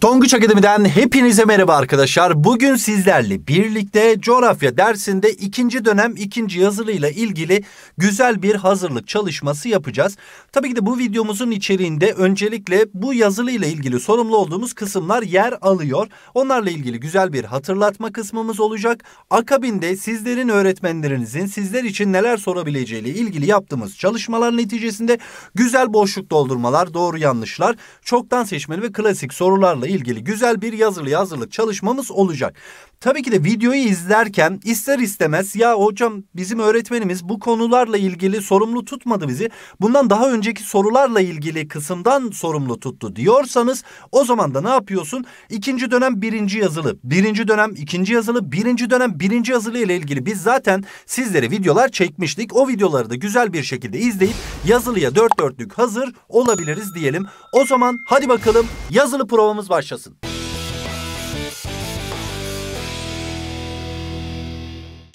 Tonguç Akademi'den hepinize merhaba arkadaşlar. Bugün sizlerle birlikte coğrafya dersinde ikinci dönem ikinci yazılıyla ilgili güzel bir hazırlık çalışması yapacağız. Tabii ki de bu videomuzun içeriğinde öncelikle bu yazılıyla ilgili sorumlu olduğumuz kısımlar yer alıyor. Onlarla ilgili güzel bir hatırlatma kısmımız olacak. Akabinde sizlerin öğretmenlerinizin sizler için neler sorabileceğiyle ilgili yaptığımız çalışmalar neticesinde güzel boşluk doldurmalar, doğru yanlışlar, çoktan seçmeli ve klasik sorularla ilgili güzel bir yazılı hazırlık çalışmamız olacak. Tabii ki de videoyu izlerken ister istemez ya hocam bizim öğretmenimiz bu konularla ilgili sorumlu tutmadı bizi. Bundan daha önceki sorularla ilgili kısımdan sorumlu tuttu diyorsanız o zaman da ne yapıyorsun? İkinci dönem birinci yazılı, birinci dönem ikinci yazılı, birinci dönem birinci yazılı ile ilgili biz zaten sizlere videolar çekmiştik. O videoları da güzel bir şekilde izleyip yazılıya dört dörtlük hazır olabiliriz diyelim. O zaman hadi bakalım yazılı provamız başlasın.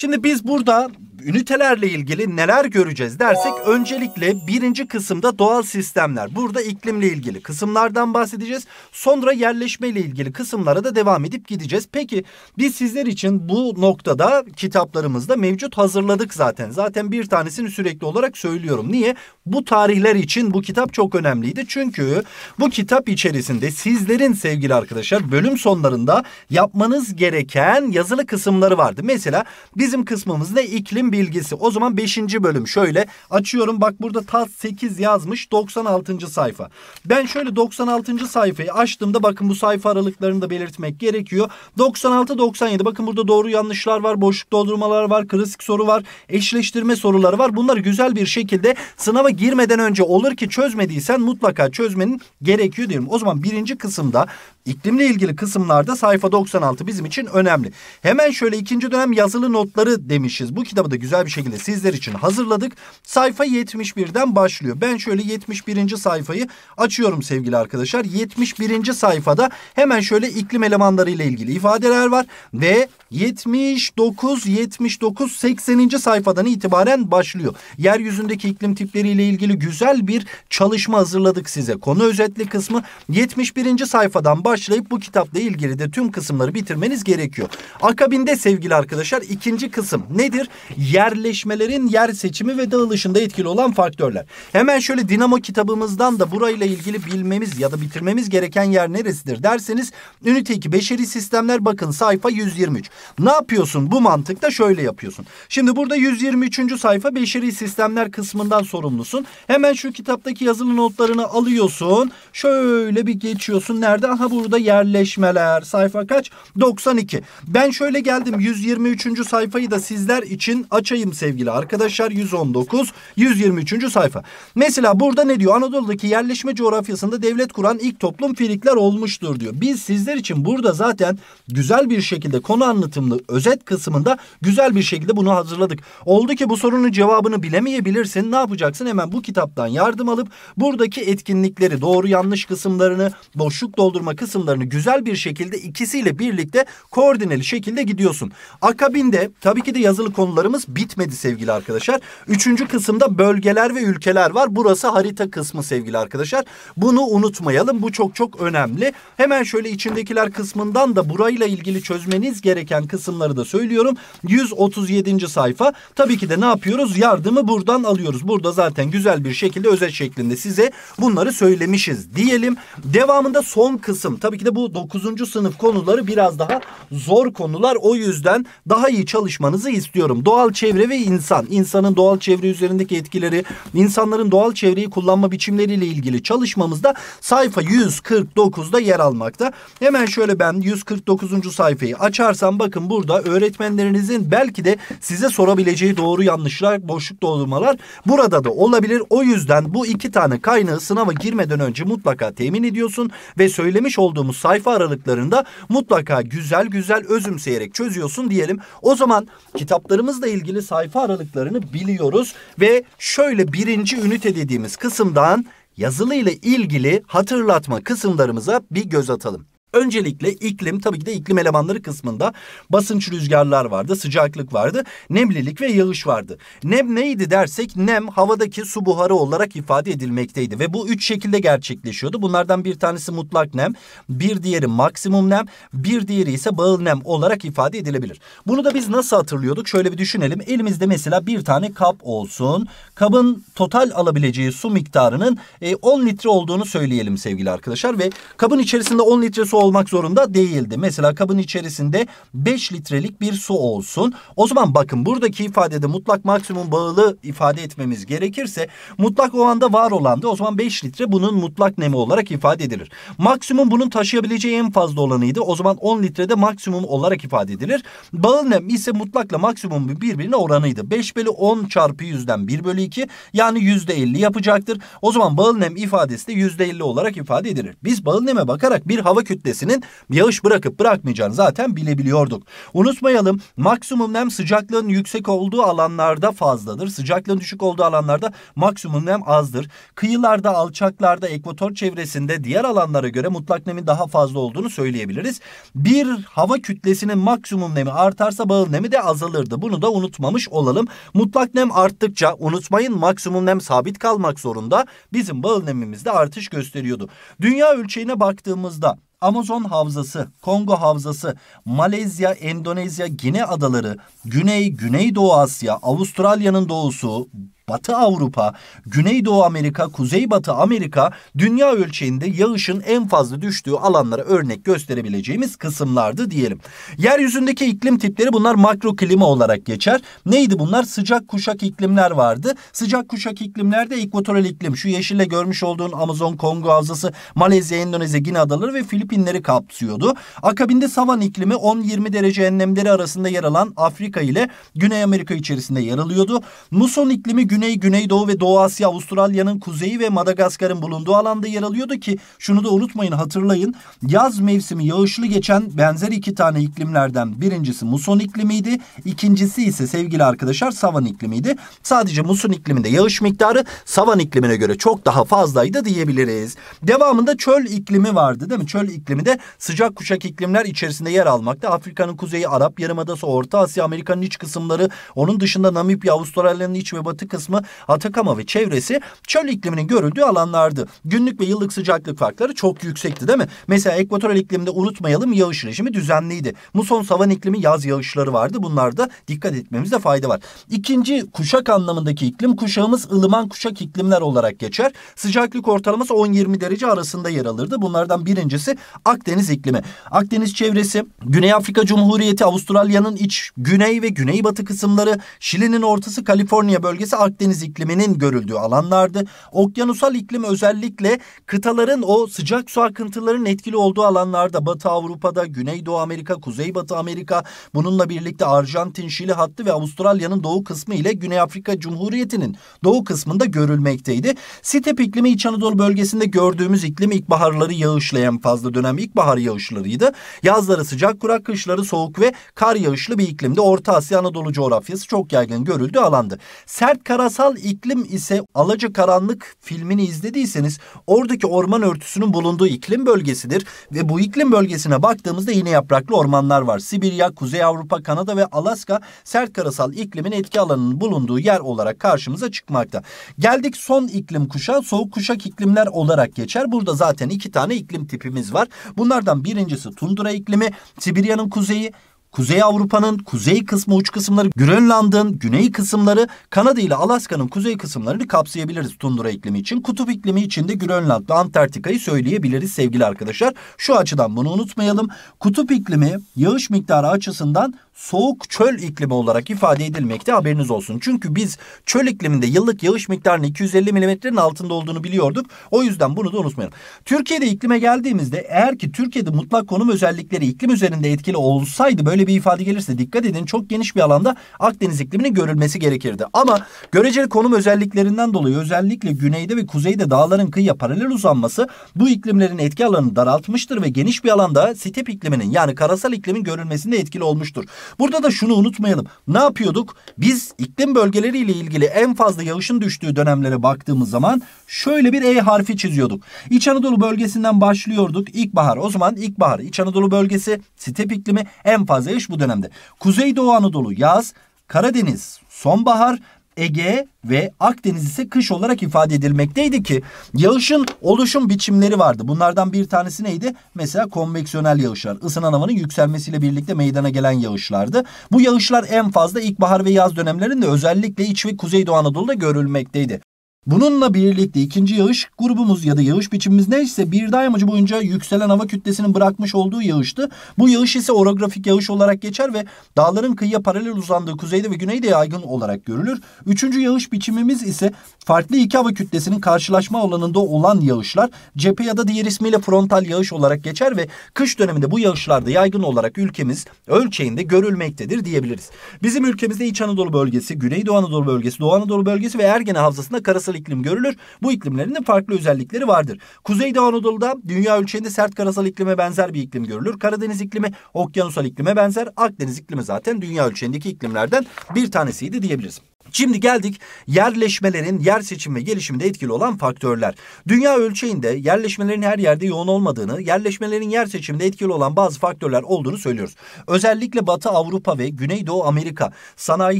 Şimdi biz burada ünitelerle ilgili neler göreceğiz dersek öncelikle birinci kısımda doğal sistemler. Burada iklimle ilgili kısımlardan bahsedeceğiz. Sonra yerleşme ile ilgili kısımlara da devam edip gideceğiz. Peki biz sizler için bu noktada kitaplarımızda mevcut hazırladık zaten. Zaten bir tanesini sürekli olarak söylüyorum. Niye? Bu tarihler için bu kitap çok önemliydi. Çünkü bu kitap içerisinde sizlerin sevgili arkadaşlar bölüm sonlarında yapmanız gereken yazılı kısımları vardı. Mesela bizim kısmımızda iklim bilgisi. O zaman 5. bölüm şöyle açıyorum. Bak burada tat 8 yazmış 96. sayfa. Ben şöyle 96. sayfayı açtığımda bakın bu sayfa aralıklarını da belirtmek gerekiyor. 96-97 bakın burada doğru yanlışlar var. Boşluk doldurmalar var. Klasik soru var. Eşleştirme soruları var. Bunlar güzel bir şekilde sınava girmeden önce olur ki çözmediysen mutlaka çözmenin gerekiyor diyelim. O zaman birinci kısımda İklimle ilgili kısımlarda sayfa 96 bizim için önemli. Hemen şöyle ikinci dönem yazılı notları demişiz. Bu kitabı da güzel bir şekilde sizler için hazırladık. Sayfa 71'den başlıyor. Ben şöyle 71. sayfayı açıyorum sevgili arkadaşlar. 71. sayfada hemen şöyle iklim elemanları ile ilgili ifadeler var. Ve 79, 79, 80. sayfadan itibaren başlıyor. Yeryüzündeki iklim tipleriyle ilgili güzel bir çalışma hazırladık size. Konu özetli kısmı 71. sayfadan başlıyor başlayıp bu kitapla ilgili de tüm kısımları bitirmeniz gerekiyor. Akabinde sevgili arkadaşlar ikinci kısım nedir? Yerleşmelerin yer seçimi ve dağılışında etkili olan faktörler. Hemen şöyle dinamo kitabımızdan da burayla ilgili bilmemiz ya da bitirmemiz gereken yer neresidir derseniz ünite 2 beşeri sistemler bakın sayfa 123. Ne yapıyorsun bu mantıkta şöyle yapıyorsun. Şimdi burada 123. sayfa beşeri sistemler kısmından sorumlusun. Hemen şu kitaptaki yazılı notlarını alıyorsun. Şöyle bir geçiyorsun. Nerede? Aha bu Burada yerleşmeler sayfa kaç? 92. Ben şöyle geldim 123. sayfayı da sizler için açayım sevgili arkadaşlar. 119, 123. sayfa. Mesela burada ne diyor? Anadolu'daki yerleşme coğrafyasında devlet kuran ilk toplum filikler olmuştur diyor. Biz sizler için burada zaten güzel bir şekilde konu anlatımlı özet kısmında güzel bir şekilde bunu hazırladık. Oldu ki bu sorunun cevabını bilemeyebilirsin. Ne yapacaksın? Hemen bu kitaptan yardım alıp buradaki etkinlikleri, doğru yanlış kısımlarını, boşluk doldurma kısımlarını kısımlarını güzel bir şekilde ikisiyle birlikte koordineli şekilde gidiyorsun. Akabinde tabii ki de yazılı konularımız bitmedi sevgili arkadaşlar. Üçüncü kısımda bölgeler ve ülkeler var. Burası harita kısmı sevgili arkadaşlar. Bunu unutmayalım. Bu çok çok önemli. Hemen şöyle içindekiler kısmından da burayla ilgili çözmeniz gereken kısımları da söylüyorum. 137. sayfa. Tabii ki de ne yapıyoruz? Yardımı buradan alıyoruz. Burada zaten güzel bir şekilde özet şeklinde size bunları söylemişiz diyelim. Devamında son kısım Tabii ki de bu 9. sınıf konuları biraz daha zor konular. O yüzden daha iyi çalışmanızı istiyorum. Doğal çevre ve insan. insanın doğal çevre üzerindeki etkileri, insanların doğal çevreyi kullanma biçimleriyle ilgili çalışmamızda sayfa 149'da yer almakta. Hemen şöyle ben 149. sayfayı açarsam bakın burada öğretmenlerinizin belki de size sorabileceği doğru yanlışlar, boşluk doldurmalar burada da olabilir. O yüzden bu iki tane kaynağı sınava girmeden önce mutlaka temin ediyorsun ve söylemiş olduğun olduğumuz sayfa aralıklarında mutlaka güzel güzel özümseyerek çözüyorsun diyelim. O zaman kitaplarımızla ilgili sayfa aralıklarını biliyoruz ve şöyle birinci ünite dediğimiz kısımdan yazılı ile ilgili hatırlatma kısımlarımıza bir göz atalım. Öncelikle iklim tabii ki de iklim elemanları kısmında basınç rüzgarlar vardı, sıcaklık vardı, nemlilik ve yağış vardı. Nem neydi dersek nem havadaki su buharı olarak ifade edilmekteydi ve bu üç şekilde gerçekleşiyordu. Bunlardan bir tanesi mutlak nem, bir diğeri maksimum nem, bir diğeri ise bağıl nem olarak ifade edilebilir. Bunu da biz nasıl hatırlıyorduk? Şöyle bir düşünelim. Elimizde mesela bir tane kap olsun. Kabın total alabileceği su miktarının 10 e, litre olduğunu söyleyelim sevgili arkadaşlar ve kabın içerisinde 10 litre su olmak zorunda değildi. Mesela kabın içerisinde 5 litrelik bir su olsun. O zaman bakın buradaki ifadede mutlak maksimum bağlı ifade etmemiz gerekirse mutlak o anda var olan olandı. O zaman 5 litre bunun mutlak nemi olarak ifade edilir. Maksimum bunun taşıyabileceği en fazla olanıydı. O zaman 10 litrede maksimum olarak ifade edilir. Bağlı nem ise mutlakla maksimum birbirine oranıydı. 5 bölü 10 çarpı 100'den 1 bölü 2 yani %50 yapacaktır. O zaman bağlı nem ifadesi de %50 olarak ifade edilir. Biz bağlı neme bakarak bir hava kütlesi kitlesinin yağış bırakıp bırakmayacağını zaten bilebiliyorduk. Unutmayalım maksimum nem sıcaklığın yüksek olduğu alanlarda fazladır. Sıcaklığın düşük olduğu alanlarda maksimum nem azdır. Kıyılarda, alçaklarda, ekvator çevresinde diğer alanlara göre mutlak nemin daha fazla olduğunu söyleyebiliriz. Bir hava kütlesinin maksimum nemi artarsa bağıl nemi de azalırdı. Bunu da unutmamış olalım. Mutlak nem arttıkça unutmayın maksimum nem sabit kalmak zorunda. Bizim bağıl nemimizde artış gösteriyordu. Dünya ölçeğine baktığımızda Amazon havzası, Kongo havzası, Malezya, Endonezya, Gine adaları, Güney, Güneydoğu Asya, Avustralya'nın doğusu, Batı Avrupa, Güneydoğu Amerika, Kuzeybatı Amerika dünya ölçeğinde yağışın en fazla düştüğü alanlara örnek gösterebileceğimiz kısımlardı diyelim. Yeryüzündeki iklim tipleri bunlar makro klima olarak geçer. Neydi bunlar? Sıcak kuşak iklimler vardı. Sıcak kuşak iklimlerde ekvatoral iklim şu yeşille görmüş olduğun Amazon, Kongo havzası, Malezya, Endonezya, Gine Adaları ve Filipinleri kapsıyordu. Akabinde savan iklimi 10-20 derece enlemleri arasında yer alan Afrika ile Güney Amerika içerisinde yer alıyordu. Muson iklimi Güney, Güneydoğu ve Doğu Asya, Avustralya'nın kuzeyi ve Madagaskar'ın bulunduğu alanda yer alıyordu ki şunu da unutmayın hatırlayın. Yaz mevsimi yağışlı geçen benzer iki tane iklimlerden birincisi muson iklimiydi. ikincisi ise sevgili arkadaşlar savan iklimiydi. Sadece muson ikliminde yağış miktarı savan iklimine göre çok daha fazlaydı diyebiliriz. Devamında çöl iklimi vardı değil mi? Çöl iklimi de sıcak kuşak iklimler içerisinde yer almakta. Afrika'nın kuzeyi, Arap Yarımadası, Orta Asya, Amerika'nın iç kısımları, onun dışında Namibya, Avustralya'nın iç ve batı kısımları kısmı Atakama ve çevresi çöl ikliminin görüldüğü alanlardı. Günlük ve yıllık sıcaklık farkları çok yüksekti değil mi? Mesela ekvatoral ikliminde unutmayalım yağış rejimi düzenliydi. Muson savan iklimi yaz yağışları vardı. Bunlar da dikkat etmemizde fayda var. İkinci kuşak anlamındaki iklim kuşağımız ılıman kuşak iklimler olarak geçer. Sıcaklık ortalaması 10-20 derece arasında yer alırdı. Bunlardan birincisi Akdeniz iklimi. Akdeniz çevresi Güney Afrika Cumhuriyeti, Avustralya'nın iç güney ve güneybatı kısımları, Şili'nin ortası Kaliforniya bölgesi Akdeniz ikliminin görüldüğü alanlardı. Okyanusal iklim özellikle kıtaların o sıcak su akıntılarının etkili olduğu alanlarda Batı Avrupa'da, Güneydoğu Amerika, Kuzeybatı Amerika bununla birlikte Arjantin, Şili hattı ve Avustralya'nın doğu kısmı ile Güney Afrika Cumhuriyeti'nin doğu kısmında görülmekteydi. Sitep iklimi İç Anadolu bölgesinde gördüğümüz iklim ilkbaharları yağışlayan fazla dönem ilkbahar yağışlarıydı. Yazları sıcak kurak, kışları soğuk ve kar yağışlı bir iklimde Orta Asya Anadolu coğrafyası çok yaygın görüldüğü alandı. Sert kara Parasal iklim ise Alaca Karanlık filmini izlediyseniz oradaki orman örtüsünün bulunduğu iklim bölgesidir ve bu iklim bölgesine baktığımızda yine yapraklı ormanlar var. Sibirya, Kuzey Avrupa, Kanada ve Alaska sert karasal iklimin etki alanının bulunduğu yer olarak karşımıza çıkmakta. Geldik son iklim kuşağı, soğuk kuşak iklimler olarak geçer. Burada zaten iki tane iklim tipimiz var. Bunlardan birincisi tundra iklimi, Sibirya'nın kuzeyi, Kuzey Avrupa'nın kuzey kısmı uç kısımları, Grönland'ın güney kısımları, Kanada ile Alaska'nın kuzey kısımlarını kapsayabiliriz tundura iklimi için. Kutup iklimi için de Grönland ve Antarktika'yı söyleyebiliriz sevgili arkadaşlar. Şu açıdan bunu unutmayalım. Kutup iklimi yağış miktarı açısından soğuk çöl iklimi olarak ifade edilmekte haberiniz olsun. Çünkü biz çöl ikliminde yıllık yağış miktarının 250 milimetrenin altında olduğunu biliyorduk. O yüzden bunu da unutmayalım. Türkiye'de iklime geldiğimizde eğer ki Türkiye'de mutlak konum özellikleri iklim üzerinde etkili olsaydı böyle bir ifade gelirse dikkat edin çok geniş bir alanda Akdeniz ikliminin görülmesi gerekirdi. Ama göreceli konum özelliklerinden dolayı özellikle güneyde ve kuzeyde dağların kıyıya paralel uzanması bu iklimlerin etki alanını daraltmıştır ve geniş bir alanda sitep ikliminin yani karasal iklimin görülmesinde etkili olmuştur. Burada da şunu unutmayalım. Ne yapıyorduk? Biz iklim bölgeleriyle ilgili en fazla yağışın düştüğü dönemlere baktığımız zaman şöyle bir E harfi çiziyorduk. İç Anadolu bölgesinden başlıyorduk. İlkbahar. O zaman ilkbahar. İç Anadolu bölgesi, step iklimi en fazla yağış bu dönemde. Kuzeydoğu Anadolu yaz, Karadeniz sonbahar, Ege ve Akdeniz ise kış olarak ifade edilmekteydi ki yağışın oluşum biçimleri vardı. Bunlardan bir tanesi neydi? Mesela konveksiyonel yağışlar. Isınan havanın yükselmesiyle birlikte meydana gelen yağışlardı. Bu yağışlar en fazla ilkbahar ve yaz dönemlerinde özellikle iç ve kuzeydoğu Anadolu'da görülmekteydi. Bununla birlikte ikinci yağış grubumuz ya da yağış biçimimiz neyse bir daimacı boyunca yükselen hava kütlesinin bırakmış olduğu yağıştı. Bu yağış ise orografik yağış olarak geçer ve dağların kıyıya paralel uzandığı kuzeyde ve güneyde yaygın olarak görülür. Üçüncü yağış biçimimiz ise farklı iki hava kütlesinin karşılaşma alanında olan yağışlar cephe ya da diğer ismiyle frontal yağış olarak geçer ve kış döneminde bu yağışlarda yaygın olarak ülkemiz ölçeğinde görülmektedir diyebiliriz. Bizim ülkemizde İç Anadolu bölgesi, Güneydoğu Anadolu bölgesi, Doğu Anadolu bölgesi ve Ergene Havzası'nda karasal karasal iklim görülür. Bu iklimlerin de farklı özellikleri vardır. Kuzeyde Anadolu'da dünya ölçeğinde sert karasal iklime benzer bir iklim görülür. Karadeniz iklimi okyanusal iklime benzer. Akdeniz iklimi zaten dünya ölçeğindeki iklimlerden bir tanesiydi diyebiliriz. Şimdi geldik yerleşmelerin yer seçimi ve gelişiminde etkili olan faktörler. Dünya ölçeğinde yerleşmelerin her yerde yoğun olmadığını, yerleşmelerin yer seçiminde etkili olan bazı faktörler olduğunu söylüyoruz. Özellikle Batı Avrupa ve Güneydoğu Amerika sanayi,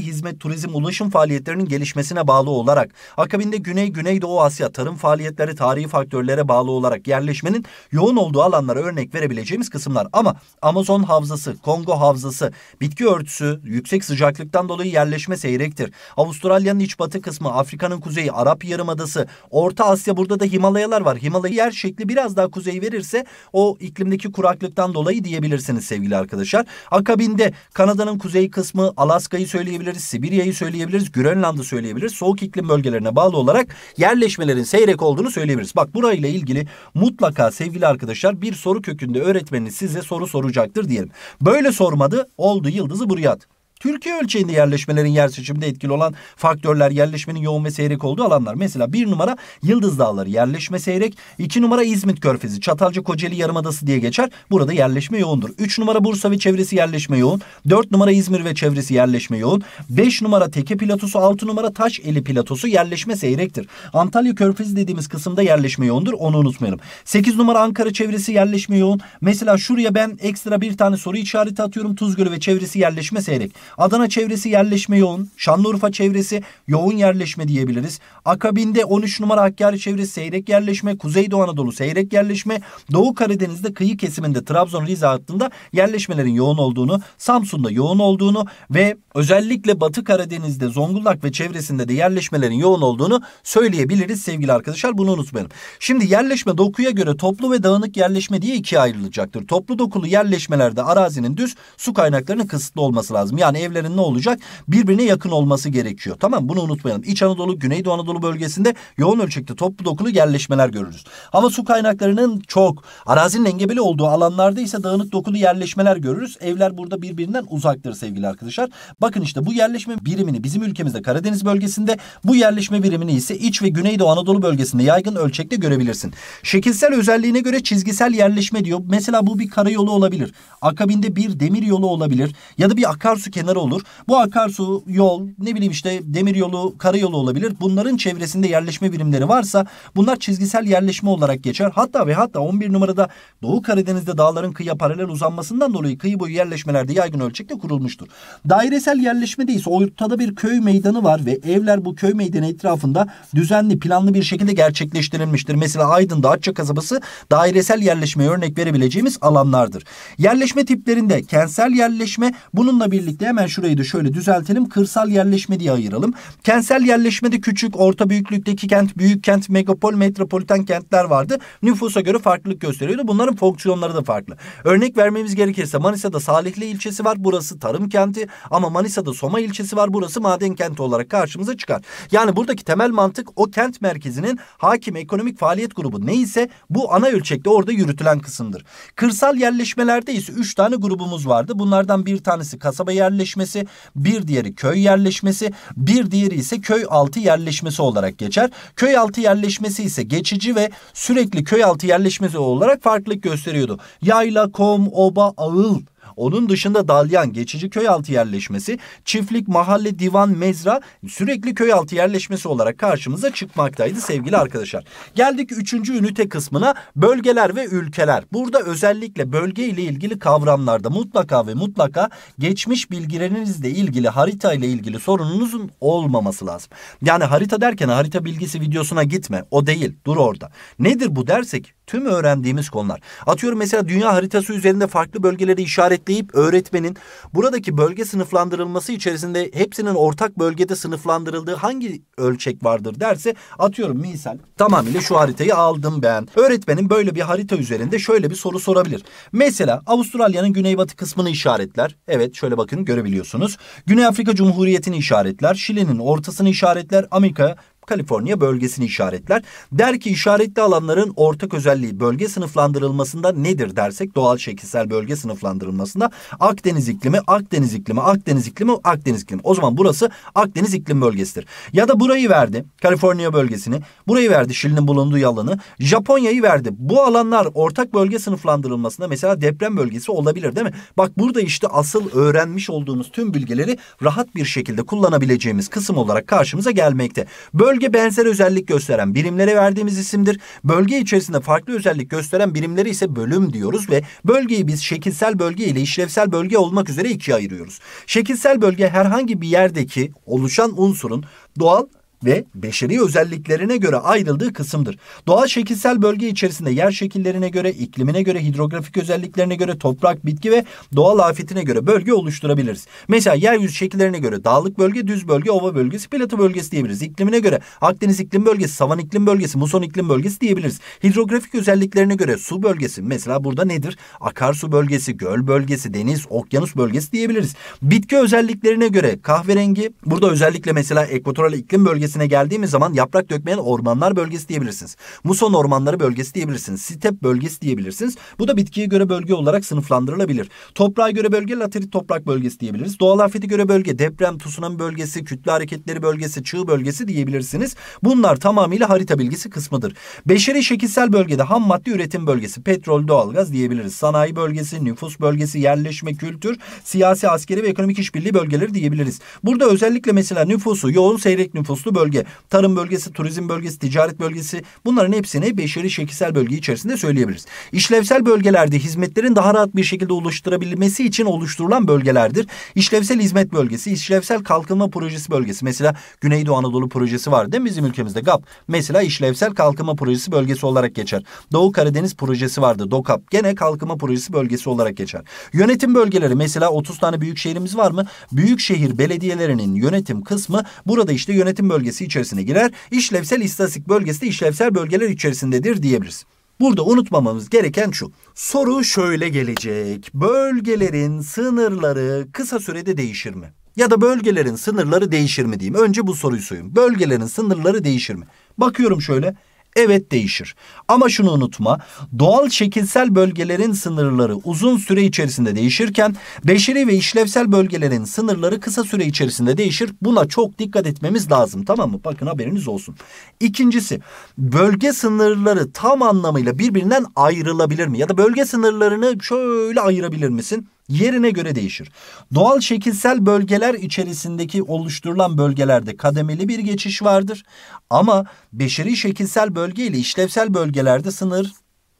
hizmet, turizm, ulaşım faaliyetlerinin gelişmesine bağlı olarak, akabinde Güney, Güneydoğu Asya tarım faaliyetleri, tarihi faktörlere bağlı olarak yerleşmenin yoğun olduğu alanlara örnek verebileceğimiz kısımlar. Ama Amazon havzası, Kongo havzası, bitki örtüsü, yüksek sıcaklıktan dolayı yerleşme seyrektir. Avustralya'nın iç batı kısmı, Afrika'nın kuzeyi, Arap Yarımadası, Orta Asya burada da Himalayalar var. Himalaya yer şekli biraz daha kuzey verirse o iklimdeki kuraklıktan dolayı diyebilirsiniz sevgili arkadaşlar. Akabinde Kanada'nın kuzey kısmı, Alaska'yı söyleyebiliriz, Sibirya'yı söyleyebiliriz, Grönland'ı söyleyebiliriz. Soğuk iklim bölgelerine bağlı olarak yerleşmelerin seyrek olduğunu söyleyebiliriz. Bak burayla ilgili mutlaka sevgili arkadaşlar bir soru kökünde öğretmeniniz size soru soracaktır diyelim. Böyle sormadı oldu yıldızı buraya at. Türkiye ölçeğinde yerleşmelerin yer seçiminde etkili olan faktörler yerleşmenin yoğun ve seyrek olduğu alanlar. Mesela bir numara Yıldız Dağları yerleşme seyrek. iki numara İzmit Körfezi, Çatalca Kocaeli Yarımadası diye geçer. Burada yerleşme yoğundur. Üç numara Bursa ve çevresi yerleşme yoğun. Dört numara İzmir ve çevresi yerleşme yoğun. Beş numara Teke Platosu, altı numara Taşeli Platosu yerleşme seyrektir. Antalya Körfezi dediğimiz kısımda yerleşme yoğundur. Onu unutmayalım. Sekiz numara Ankara çevresi yerleşme yoğun. Mesela şuraya ben ekstra bir tane soru işareti atıyorum. Tuzgölü ve çevresi yerleşme seyrek. Adana çevresi yerleşme yoğun. Şanlıurfa çevresi yoğun yerleşme diyebiliriz. Akabinde 13 numara Hakkari çevresi seyrek yerleşme. Kuzeydoğu Anadolu seyrek yerleşme. Doğu Karadeniz'de kıyı kesiminde Trabzon Rize hattında yerleşmelerin yoğun olduğunu, Samsun'da yoğun olduğunu ve özellikle Batı Karadeniz'de Zonguldak ve çevresinde de yerleşmelerin yoğun olduğunu söyleyebiliriz sevgili arkadaşlar. Bunu unutmayalım. Şimdi yerleşme dokuya göre toplu ve dağınık yerleşme diye ikiye ayrılacaktır. Toplu dokulu yerleşmelerde arazinin düz su kaynaklarının kısıtlı olması lazım. Yani evlerin ne olacak? Birbirine yakın olması gerekiyor. Tamam bunu unutmayalım. İç Anadolu, Güneydoğu Anadolu bölgesinde yoğun ölçekte toplu dokulu yerleşmeler görürüz. Ama su kaynaklarının çok arazinin engebeli olduğu alanlarda ise dağınık dokulu yerleşmeler görürüz. Evler burada birbirinden uzaktır sevgili arkadaşlar. Bakın işte bu yerleşme birimini bizim ülkemizde Karadeniz bölgesinde bu yerleşme birimini ise iç ve Güneydoğu Anadolu bölgesinde yaygın ölçekte görebilirsin. Şekilsel özelliğine göre çizgisel yerleşme diyor. Mesela bu bir karayolu olabilir. Akabinde bir demir yolu olabilir. Ya da bir akarsu kenarı kenarı olur. Bu akarsu, yol, ne bileyim işte demir yolu, karayolu olabilir. Bunların çevresinde yerleşme birimleri varsa bunlar çizgisel yerleşme olarak geçer. Hatta ve hatta 11 numarada Doğu Karadeniz'de dağların kıyıya paralel uzanmasından dolayı kıyı boyu yerleşmelerde yaygın ölçekte kurulmuştur. Dairesel yerleşme ise ortada bir köy meydanı var ve evler bu köy meydanı etrafında düzenli, planlı bir şekilde gerçekleştirilmiştir. Mesela Aydın'da Atça kasabası dairesel yerleşmeye örnek verebileceğimiz alanlardır. Yerleşme tiplerinde kentsel yerleşme bununla birlikte hemen şurayı da şöyle düzeltelim. Kırsal yerleşme diye ayıralım. Kentsel yerleşmede küçük, orta büyüklükteki kent, büyük kent, megapol, metropoliten kentler vardı. Nüfusa göre farklılık gösteriyordu. Bunların fonksiyonları da farklı. Örnek vermemiz gerekirse Manisa'da Salihli ilçesi var. Burası tarım kenti ama Manisa'da Soma ilçesi var. Burası maden kenti olarak karşımıza çıkar. Yani buradaki temel mantık o kent merkezinin hakim ekonomik faaliyet grubu neyse bu ana ölçekte orada yürütülen kısımdır. Kırsal yerleşmelerde ise üç tane grubumuz vardı. Bunlardan bir tanesi kasaba yerleşmesi yerleşmesi, bir diğeri köy yerleşmesi, bir diğeri ise köy altı yerleşmesi olarak geçer. Köy altı yerleşmesi ise geçici ve sürekli köy altı yerleşmesi olarak farklılık gösteriyordu. Yayla, kom, oba, ağıl onun dışında dalyan, geçici köy altı yerleşmesi, çiftlik, mahalle, divan, mezra sürekli köy altı yerleşmesi olarak karşımıza çıkmaktaydı sevgili arkadaşlar. Geldik üçüncü ünite kısmına bölgeler ve ülkeler. Burada özellikle bölge ile ilgili kavramlarda mutlaka ve mutlaka geçmiş bilgilerinizle ilgili harita ile ilgili sorununuzun olmaması lazım. Yani harita derken harita bilgisi videosuna gitme o değil dur orada. Nedir bu dersek tüm öğrendiğimiz konular. Atıyorum mesela dünya haritası üzerinde farklı bölgeleri işaretleyip öğretmenin buradaki bölge sınıflandırılması içerisinde hepsinin ortak bölgede sınıflandırıldığı hangi ölçek vardır derse atıyorum misal tamamıyla şu haritayı aldım ben. Öğretmenin böyle bir harita üzerinde şöyle bir soru sorabilir. Mesela Avustralya'nın güneybatı kısmını işaretler. Evet şöyle bakın görebiliyorsunuz. Güney Afrika Cumhuriyeti'ni işaretler. Şili'nin ortasını işaretler. Amerika Kaliforniya bölgesini işaretler. Der ki işaretli alanların ortak özelliği bölge sınıflandırılmasında nedir dersek doğal şekilsel bölge sınıflandırılmasında Akdeniz iklimi, Akdeniz iklimi, Akdeniz iklimi, Akdeniz iklimi. O zaman burası Akdeniz iklim bölgesidir. Ya da burayı verdi Kaliforniya bölgesini, burayı verdi Şili'nin bulunduğu alanı, Japonya'yı verdi. Bu alanlar ortak bölge sınıflandırılmasında mesela deprem bölgesi olabilir değil mi? Bak burada işte asıl öğrenmiş olduğumuz tüm bilgileri rahat bir şekilde kullanabileceğimiz kısım olarak karşımıza gelmekte. Böyle Bölge benzer özellik gösteren birimlere verdiğimiz isimdir. Bölge içerisinde farklı özellik gösteren birimleri ise bölüm diyoruz ve bölgeyi biz şekilsel bölge ile işlevsel bölge olmak üzere ikiye ayırıyoruz. Şekilsel bölge herhangi bir yerdeki oluşan unsurun doğal ve beşeri özelliklerine göre ayrıldığı kısımdır. Doğal şekilsel bölge içerisinde yer şekillerine göre, iklimine göre, hidrografik özelliklerine göre, toprak, bitki ve doğal afetine göre bölge oluşturabiliriz. Mesela yeryüzü şekillerine göre dağlık bölge, düz bölge, ova bölgesi, plato bölgesi diyebiliriz. İklimine göre Akdeniz iklim bölgesi, savan iklim bölgesi, muson iklim bölgesi diyebiliriz. Hidrografik özelliklerine göre su bölgesi mesela burada nedir? Akarsu bölgesi, göl bölgesi, deniz, okyanus bölgesi diyebiliriz. Bitki özelliklerine göre kahverengi, burada özellikle mesela ekvatoral iklim bölgesi bölgesine geldiğimiz zaman yaprak dökmeyen ormanlar bölgesi diyebilirsiniz. Muson ormanları bölgesi diyebilirsiniz. Step bölgesi diyebilirsiniz. Bu da bitkiye göre bölge olarak sınıflandırılabilir. Toprağa göre bölge laterit toprak bölgesi diyebiliriz. Doğal afeti göre bölge deprem, tsunami bölgesi, kütle hareketleri bölgesi, çığ bölgesi diyebilirsiniz. Bunlar tamamıyla harita bilgisi kısmıdır. Beşeri şekilsel bölgede ham madde üretim bölgesi, petrol, doğalgaz diyebiliriz. Sanayi bölgesi, nüfus bölgesi, yerleşme, kültür, siyasi, askeri ve ekonomik işbirliği bölgeleri diyebiliriz. Burada özellikle mesela nüfusu yoğun seyrek nüfuslu bölge bölge, tarım bölgesi, turizm bölgesi, ticaret bölgesi bunların hepsini beşeri şekilsel bölge içerisinde söyleyebiliriz. İşlevsel bölgelerde hizmetlerin daha rahat bir şekilde oluşturabilmesi için oluşturulan bölgelerdir. İşlevsel hizmet bölgesi, işlevsel kalkınma projesi bölgesi. Mesela Güneydoğu Anadolu projesi var değil mi bizim ülkemizde? GAP. Mesela işlevsel kalkınma projesi bölgesi olarak geçer. Doğu Karadeniz projesi vardı. DOKAP. Gene kalkınma projesi bölgesi olarak geçer. Yönetim bölgeleri mesela 30 tane büyük şehrimiz var mı? Büyük şehir belediyelerinin yönetim kısmı burada işte yönetim bölgesi bölgesi içerisine girer. İşlevsel istatistik bölgesi de işlevsel bölgeler içerisindedir diyebiliriz. Burada unutmamamız gereken şu. Soru şöyle gelecek. Bölgelerin sınırları kısa sürede değişir mi? Ya da bölgelerin sınırları değişir mi diyeyim. Önce bu soruyu sorayım. Bölgelerin sınırları değişir mi? Bakıyorum şöyle. Evet değişir. Ama şunu unutma. Doğal şekilsel bölgelerin sınırları uzun süre içerisinde değişirken beşeri ve işlevsel bölgelerin sınırları kısa süre içerisinde değişir. Buna çok dikkat etmemiz lazım. Tamam mı? Bakın haberiniz olsun. İkincisi bölge sınırları tam anlamıyla birbirinden ayrılabilir mi? Ya da bölge sınırlarını şöyle ayırabilir misin? yerine göre değişir. Doğal şekilsel bölgeler içerisindeki oluşturulan bölgelerde kademeli bir geçiş vardır. Ama beşeri şekilsel bölge ile işlevsel bölgelerde sınır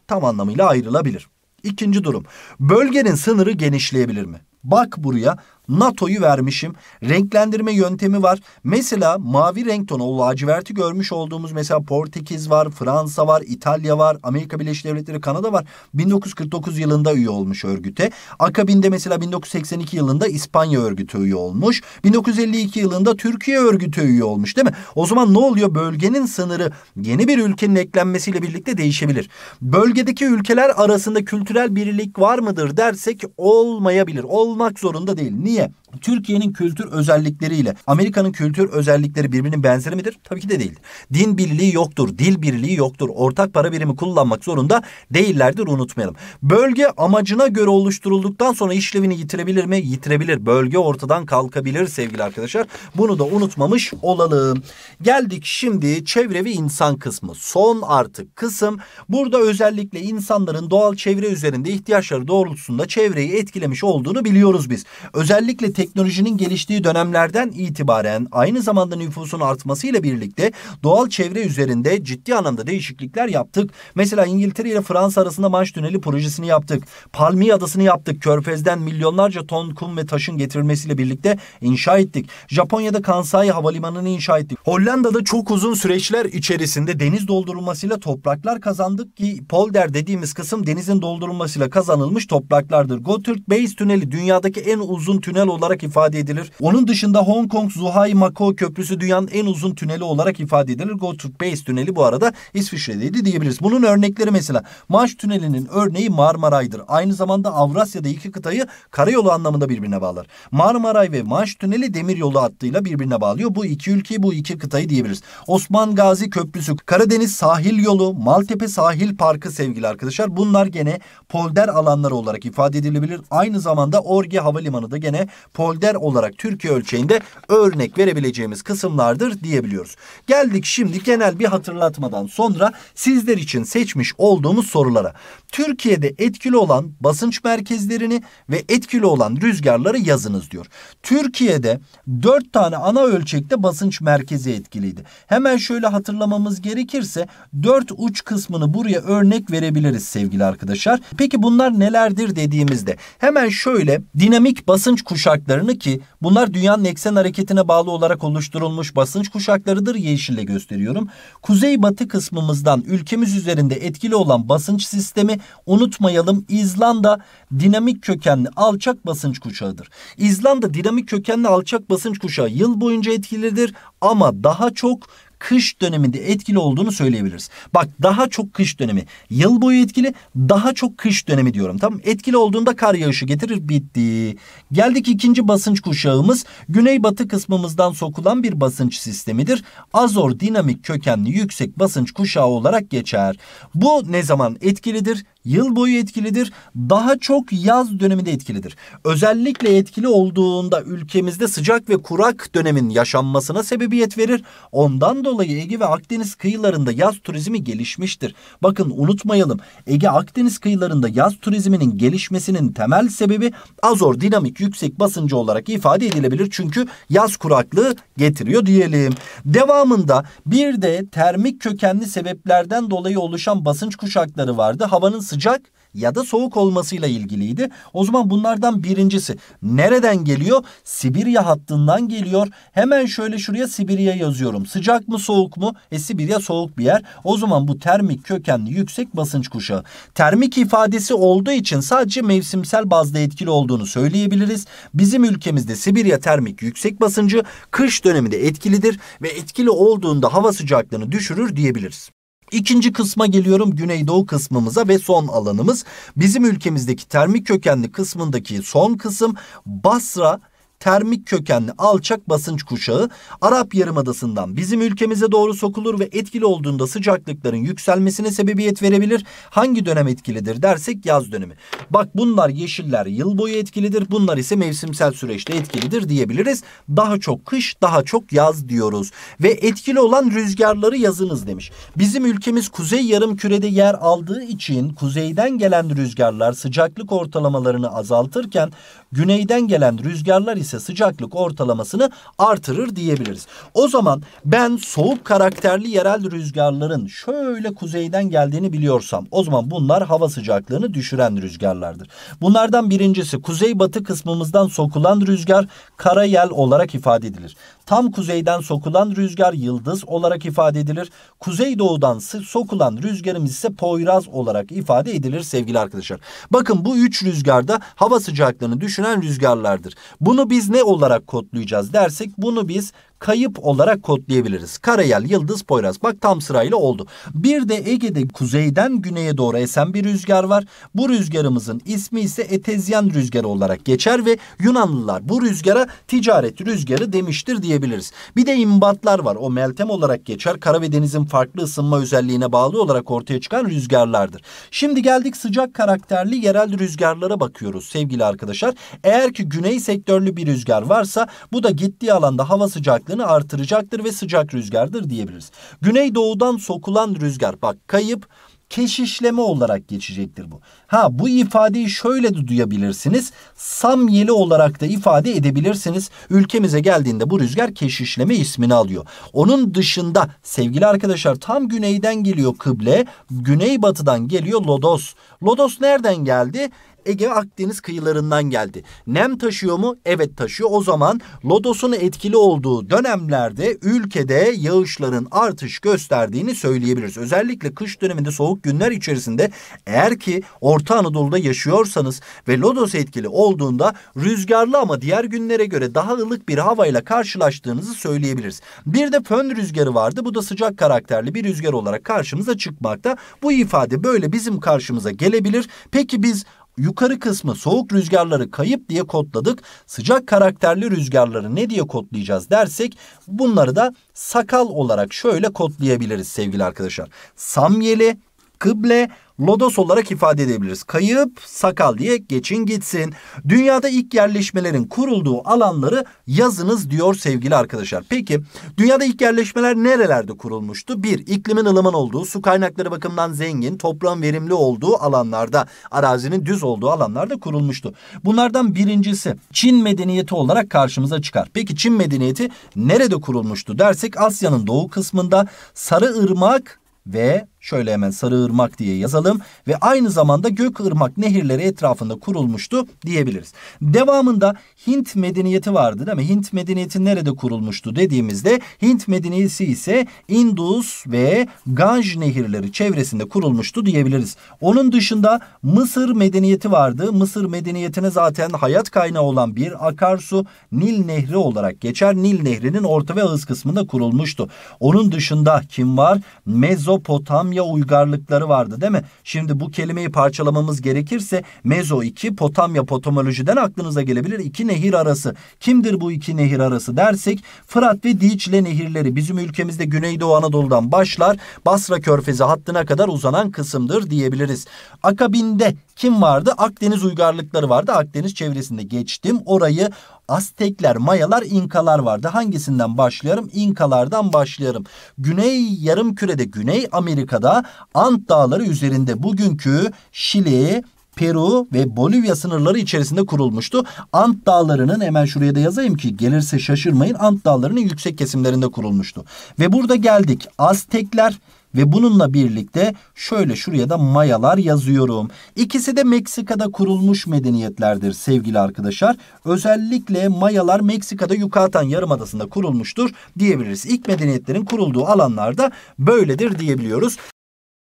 tam anlamıyla ayrılabilir. İkinci durum. Bölgenin sınırı genişleyebilir mi? Bak buraya NATO'yu vermişim. Renklendirme yöntemi var. Mesela mavi renk tonu o laciverti görmüş olduğumuz mesela Portekiz var, Fransa var, İtalya var, Amerika Birleşik Devletleri, Kanada var. 1949 yılında üye olmuş örgüte. Akabinde mesela 1982 yılında İspanya örgütü üye olmuş. 1952 yılında Türkiye örgütü üye olmuş değil mi? O zaman ne oluyor? Bölgenin sınırı yeni bir ülkenin eklenmesiyle birlikte değişebilir. Bölgedeki ülkeler arasında kültürel birlik var mıdır dersek olmayabilir. Olmak zorunda değil. Niye? pandemia Türkiye'nin kültür özellikleriyle Amerika'nın kültür özellikleri birbirinin benzeri midir? Tabii ki de değildir. Din birliği yoktur, dil birliği yoktur. Ortak para birimi kullanmak zorunda değillerdir unutmayalım. Bölge amacına göre oluşturulduktan sonra işlevini yitirebilir mi? Yitirebilir. Bölge ortadan kalkabilir sevgili arkadaşlar. Bunu da unutmamış olalım. Geldik şimdi çevrevi insan kısmı. Son artık kısım. Burada özellikle insanların doğal çevre üzerinde ihtiyaçları doğrultusunda çevreyi etkilemiş olduğunu biliyoruz biz. Özellikle te teknolojinin geliştiği dönemlerden itibaren aynı zamanda nüfusun artmasıyla birlikte doğal çevre üzerinde ciddi anlamda değişiklikler yaptık. Mesela İngiltere ile Fransa arasında Manş Tüneli projesini yaptık. Palmiye Adası'nı yaptık. Körfez'den milyonlarca ton kum ve taşın getirilmesiyle birlikte inşa ettik. Japonya'da Kansai Havalimanı'nı inşa ettik. Hollanda'da çok uzun süreçler içerisinde deniz doldurulmasıyla topraklar kazandık ki polder dediğimiz kısım denizin doldurulmasıyla kazanılmış topraklardır. Götürk Base Tüneli dünyadaki en uzun tünel olarak olarak ifade edilir. Onun dışında Hong Kong zhuhai Mako Köprüsü dünyanın en uzun tüneli olarak ifade edilir. Gotthard Base tüneli bu arada İsviçre'deydi diyebiliriz. Bunun örnekleri mesela Manş tünelinin örneği Marmaray'dır. Aynı zamanda Avrasya'da iki kıtayı karayolu anlamında birbirine bağlar. Marmaray ve Manş tüneli demiryolu hattıyla birbirine bağlıyor. Bu iki ülkeyi bu iki kıtayı diyebiliriz. Osman Gazi Köprüsü, Karadeniz Sahil Yolu, Maltepe Sahil Parkı sevgili arkadaşlar. Bunlar gene polder alanları olarak ifade edilebilir. Aynı zamanda Orge Havalimanı da gene polder polder olarak Türkiye ölçeğinde örnek verebileceğimiz kısımlardır diyebiliyoruz. Geldik şimdi genel bir hatırlatmadan sonra sizler için seçmiş olduğumuz sorulara. Türkiye'de etkili olan basınç merkezlerini ve etkili olan rüzgarları yazınız diyor. Türkiye'de dört tane ana ölçekte basınç merkezi etkiliydi. Hemen şöyle hatırlamamız gerekirse dört uç kısmını buraya örnek verebiliriz sevgili arkadaşlar. Peki bunlar nelerdir dediğimizde hemen şöyle dinamik basınç kuşak kuşaklarını ki bunlar dünyanın eksen hareketine bağlı olarak oluşturulmuş basınç kuşaklarıdır yeşille gösteriyorum. Kuzey batı kısmımızdan ülkemiz üzerinde etkili olan basınç sistemi unutmayalım İzlanda dinamik kökenli alçak basınç kuşağıdır. İzlanda dinamik kökenli alçak basınç kuşağı yıl boyunca etkilidir ama daha çok kış döneminde etkili olduğunu söyleyebiliriz. Bak daha çok kış dönemi. Yıl boyu etkili daha çok kış dönemi diyorum. Tamam Etkili olduğunda kar yağışı getirir bitti. Geldik ikinci basınç kuşağımız. Güneybatı kısmımızdan sokulan bir basınç sistemidir. Azor dinamik kökenli yüksek basınç kuşağı olarak geçer. Bu ne zaman etkilidir? Yıl boyu etkilidir. Daha çok yaz döneminde etkilidir. Özellikle etkili olduğunda ülkemizde sıcak ve kurak dönemin yaşanmasına sebebiyet verir. Ondan dolayı Ege ve Akdeniz kıyılarında yaz turizmi gelişmiştir. Bakın unutmayalım. Ege Akdeniz kıyılarında yaz turizminin gelişmesinin temel sebebi azor dinamik yüksek basıncı olarak ifade edilebilir. Çünkü yaz kuraklığı getiriyor diyelim. Devamında bir de termik kökenli sebeplerden dolayı oluşan basınç kuşakları vardı. Havanın sıcak ya da soğuk olmasıyla ilgiliydi. O zaman bunlardan birincisi nereden geliyor? Sibirya hattından geliyor. Hemen şöyle şuraya Sibirya yazıyorum. Sıcak mı soğuk mu? E Sibirya soğuk bir yer. O zaman bu termik kökenli yüksek basınç kuşağı. Termik ifadesi olduğu için sadece mevsimsel bazda etkili olduğunu söyleyebiliriz. Bizim ülkemizde Sibirya termik yüksek basıncı kış döneminde etkilidir ve etkili olduğunda hava sıcaklığını düşürür diyebiliriz. İkinci kısma geliyorum güneydoğu kısmımıza ve son alanımız. Bizim ülkemizdeki termik kökenli kısmındaki son kısım Basra termik kökenli alçak basınç kuşağı Arap Yarımadası'ndan bizim ülkemize doğru sokulur ve etkili olduğunda sıcaklıkların yükselmesine sebebiyet verebilir. Hangi dönem etkilidir dersek yaz dönemi. Bak bunlar yeşiller yıl boyu etkilidir. Bunlar ise mevsimsel süreçte etkilidir diyebiliriz. Daha çok kış, daha çok yaz diyoruz ve etkili olan rüzgarları yazınız demiş. Bizim ülkemiz kuzey yarım kürede yer aldığı için kuzeyden gelen rüzgarlar sıcaklık ortalamalarını azaltırken güneyden gelen rüzgarlar ise ise sıcaklık ortalamasını artırır diyebiliriz. O zaman ben soğuk karakterli yerel rüzgarların şöyle kuzeyden geldiğini biliyorsam o zaman bunlar hava sıcaklığını düşüren rüzgarlardır. Bunlardan birincisi kuzey batı kısmımızdan sokulan rüzgar kara yel olarak ifade edilir. Tam kuzeyden sokulan rüzgar yıldız olarak ifade edilir. Kuzeydoğudan sokulan rüzgarımız ise Poyraz olarak ifade edilir sevgili arkadaşlar. Bakın bu üç rüzgarda hava sıcaklığını düşünen rüzgarlardır. Bunu biz ne olarak kodlayacağız dersek bunu biz kayıp olarak kodlayabiliriz. Karayel, yıldız, Poyraz. Bak tam sırayla oldu. Bir de Ege'de kuzeyden güneye doğru esen bir rüzgar var. Bu rüzgarımızın ismi ise Etezyan rüzgarı olarak geçer ve Yunanlılar bu rüzgara ticaret rüzgarı demiştir diyebiliriz. Bir de imbatlar var. O meltem olarak geçer. Kara ve denizin farklı ısınma özelliğine bağlı olarak ortaya çıkan rüzgarlardır. Şimdi geldik sıcak karakterli yerel rüzgarlara bakıyoruz sevgili arkadaşlar. Eğer ki güney sektörlü bir rüzgar varsa bu da gittiği alanda hava sıcak sıcaklığını artıracaktır ve sıcak rüzgardır diyebiliriz. Güneydoğudan sokulan rüzgar bak kayıp keşişleme olarak geçecektir bu. Ha bu ifadeyi şöyle de duyabilirsiniz. Samyeli olarak da ifade edebilirsiniz. Ülkemize geldiğinde bu rüzgar keşişleme ismini alıyor. Onun dışında sevgili arkadaşlar tam güneyden geliyor kıble, güneybatıdan geliyor lodos. Lodos nereden geldi? Ege Akdeniz kıyılarından geldi. Nem taşıyor mu? Evet taşıyor. O zaman lodosun etkili olduğu dönemlerde ülkede yağışların artış gösterdiğini söyleyebiliriz. Özellikle kış döneminde soğuk günler içerisinde eğer ki Orta Anadolu'da yaşıyorsanız ve lodos etkili olduğunda rüzgarlı ama diğer günlere göre daha ılık bir havayla karşılaştığınızı söyleyebiliriz. Bir de fön rüzgarı vardı. Bu da sıcak karakterli bir rüzgar olarak karşımıza çıkmakta. Bu ifade böyle bizim karşımıza gelebilir. Peki biz yukarı kısmı soğuk rüzgarları kayıp diye kodladık. Sıcak karakterli rüzgarları ne diye kodlayacağız dersek bunları da sakal olarak şöyle kodlayabiliriz sevgili arkadaşlar. Samyeli, kıble, lodos olarak ifade edebiliriz. Kayıp sakal diye geçin gitsin. Dünyada ilk yerleşmelerin kurulduğu alanları yazınız diyor sevgili arkadaşlar. Peki dünyada ilk yerleşmeler nerelerde kurulmuştu? Bir, iklimin ılıman olduğu, su kaynakları bakımından zengin, toprağın verimli olduğu alanlarda, arazinin düz olduğu alanlarda kurulmuştu. Bunlardan birincisi Çin medeniyeti olarak karşımıza çıkar. Peki Çin medeniyeti nerede kurulmuştu dersek Asya'nın doğu kısmında Sarı Irmak ve Şöyle hemen Sarı Sarıırmak diye yazalım ve aynı zamanda Gök Gökırmak nehirleri etrafında kurulmuştu diyebiliriz. Devamında Hint medeniyeti vardı değil mi? Hint medeniyeti nerede kurulmuştu dediğimizde Hint medeniyeti ise Indus ve Ganj nehirleri çevresinde kurulmuştu diyebiliriz. Onun dışında Mısır medeniyeti vardı. Mısır medeniyetine zaten hayat kaynağı olan bir akarsu Nil Nehri olarak geçer. Nil Nehri'nin orta ve ağız kısmında kurulmuştu. Onun dışında kim var? Mezopotamya Mezopotamya uygarlıkları vardı değil mi? Şimdi bu kelimeyi parçalamamız gerekirse Mezo 2 Potamya potomolojiden aklınıza gelebilir. İki nehir arası. Kimdir bu iki nehir arası dersek Fırat ve Dicle nehirleri bizim ülkemizde Güneydoğu Anadolu'dan başlar Basra Körfezi hattına kadar uzanan kısımdır diyebiliriz. Akabinde kim vardı? Akdeniz uygarlıkları vardı. Akdeniz çevresinde geçtim. Orayı Aztekler, Mayalar, İnkalar vardı. Hangisinden başlayalım? İnkalardan başlayalım. Güney yarımkürede, Güney Amerika'da Ant Dağları üzerinde bugünkü Şili, Peru ve Bolivya sınırları içerisinde kurulmuştu. Ant Dağları'nın hemen şuraya da yazayım ki gelirse şaşırmayın. Ant Dağları'nın yüksek kesimlerinde kurulmuştu. Ve burada geldik. Aztekler ve bununla birlikte şöyle şuraya da mayalar yazıyorum. İkisi de Meksika'da kurulmuş medeniyetlerdir sevgili arkadaşlar. Özellikle mayalar Meksika'da Yucatan Yarımadası'nda kurulmuştur diyebiliriz. İlk medeniyetlerin kurulduğu alanlarda böyledir diyebiliyoruz.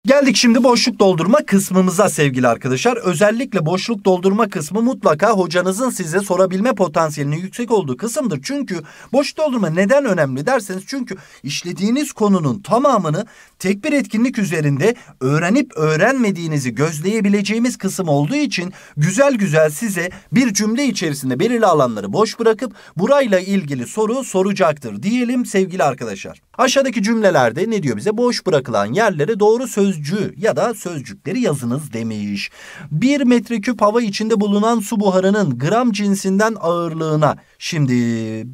Geldik şimdi boşluk doldurma kısmımıza sevgili arkadaşlar. Özellikle boşluk doldurma kısmı mutlaka hocanızın size sorabilme potansiyelinin yüksek olduğu kısımdır. Çünkü boşluk doldurma neden önemli derseniz çünkü işlediğiniz konunun tamamını tek bir etkinlik üzerinde öğrenip öğrenmediğinizi gözleyebileceğimiz kısım olduğu için güzel güzel size bir cümle içerisinde belirli alanları boş bırakıp burayla ilgili soru soracaktır diyelim sevgili arkadaşlar. Aşağıdaki cümlelerde ne diyor bize? Boş bırakılan yerlere doğru söz sözcüğü ya da sözcükleri yazınız demiş. Bir metreküp hava içinde bulunan su buharının gram cinsinden ağırlığına şimdi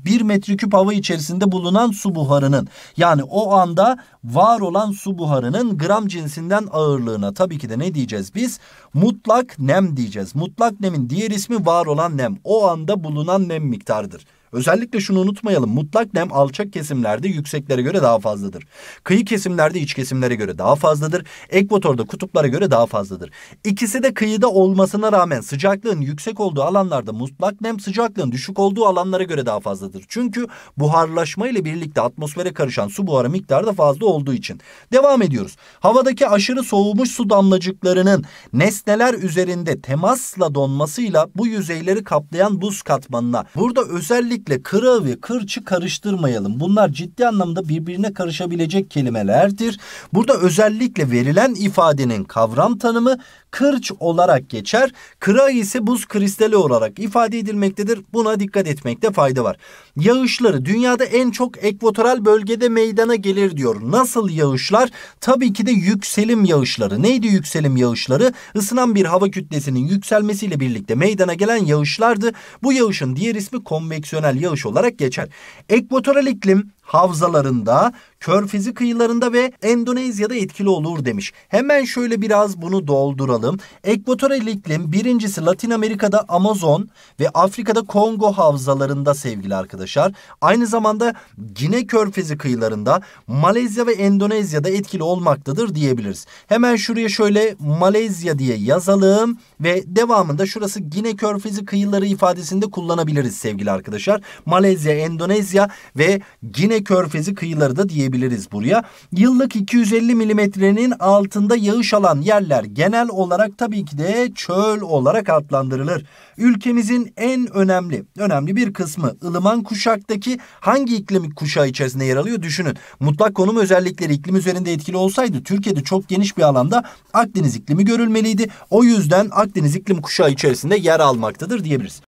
bir metreküp hava içerisinde bulunan su buharının yani o anda var olan su buharının gram cinsinden ağırlığına tabii ki de ne diyeceğiz biz? Mutlak nem diyeceğiz. Mutlak nemin diğer ismi var olan nem. O anda bulunan nem miktarıdır. Özellikle şunu unutmayalım. Mutlak nem alçak kesimlerde yükseklere göre daha fazladır. Kıyı kesimlerde iç kesimlere göre daha fazladır. Ekvatorda kutuplara göre daha fazladır. İkisi de kıyıda olmasına rağmen sıcaklığın yüksek olduğu alanlarda mutlak nem sıcaklığın düşük olduğu alanlara göre daha fazladır. Çünkü buharlaşma ile birlikte atmosfere karışan su buharı miktarı da fazla olduğu için. Devam ediyoruz. Havadaki aşırı soğumuş su damlacıklarının nesneler üzerinde temasla donmasıyla bu yüzeyleri kaplayan buz katmanına burada özellikle Kesinlikle kıra ve kırçı karıştırmayalım. Bunlar ciddi anlamda birbirine karışabilecek kelimelerdir. Burada özellikle verilen ifadenin kavram tanımı kırç olarak geçer. kırağı ise buz kristali olarak ifade edilmektedir. Buna dikkat etmekte fayda var. Yağışları dünyada en çok ekvatoral bölgede meydana gelir diyor. Nasıl yağışlar? Tabii ki de yükselim yağışları. Neydi yükselim yağışları? Isınan bir hava kütlesinin yükselmesiyle birlikte meydana gelen yağışlardı. Bu yağışın diğer ismi konveksiyon ekvatorel yağış olarak geçer. Ekvatorel iklim havzalarında, körfezi kıyılarında ve Endonezya'da etkili olur demiş. Hemen şöyle biraz bunu dolduralım. Ekvatoral iklim birincisi Latin Amerika'da Amazon ve Afrika'da Kongo havzalarında sevgili arkadaşlar. Aynı zamanda Gine körfezi kıyılarında Malezya ve Endonezya'da etkili olmaktadır diyebiliriz. Hemen şuraya şöyle Malezya diye yazalım ve devamında şurası Gine körfezi kıyıları ifadesinde kullanabiliriz sevgili arkadaşlar. Malezya, Endonezya ve Gine Körfezi kıyıları da diyebiliriz buraya. Yıllık 250 milimetrenin altında yağış alan yerler genel olarak tabii ki de çöl olarak adlandırılır. Ülkemizin en önemli, önemli bir kısmı ılıman kuşaktaki hangi iklim kuşağı içerisinde yer alıyor düşünün. Mutlak konum özellikleri iklim üzerinde etkili olsaydı Türkiye'de çok geniş bir alanda Akdeniz iklimi görülmeliydi. O yüzden Akdeniz iklim kuşağı içerisinde yer almaktadır diyebiliriz.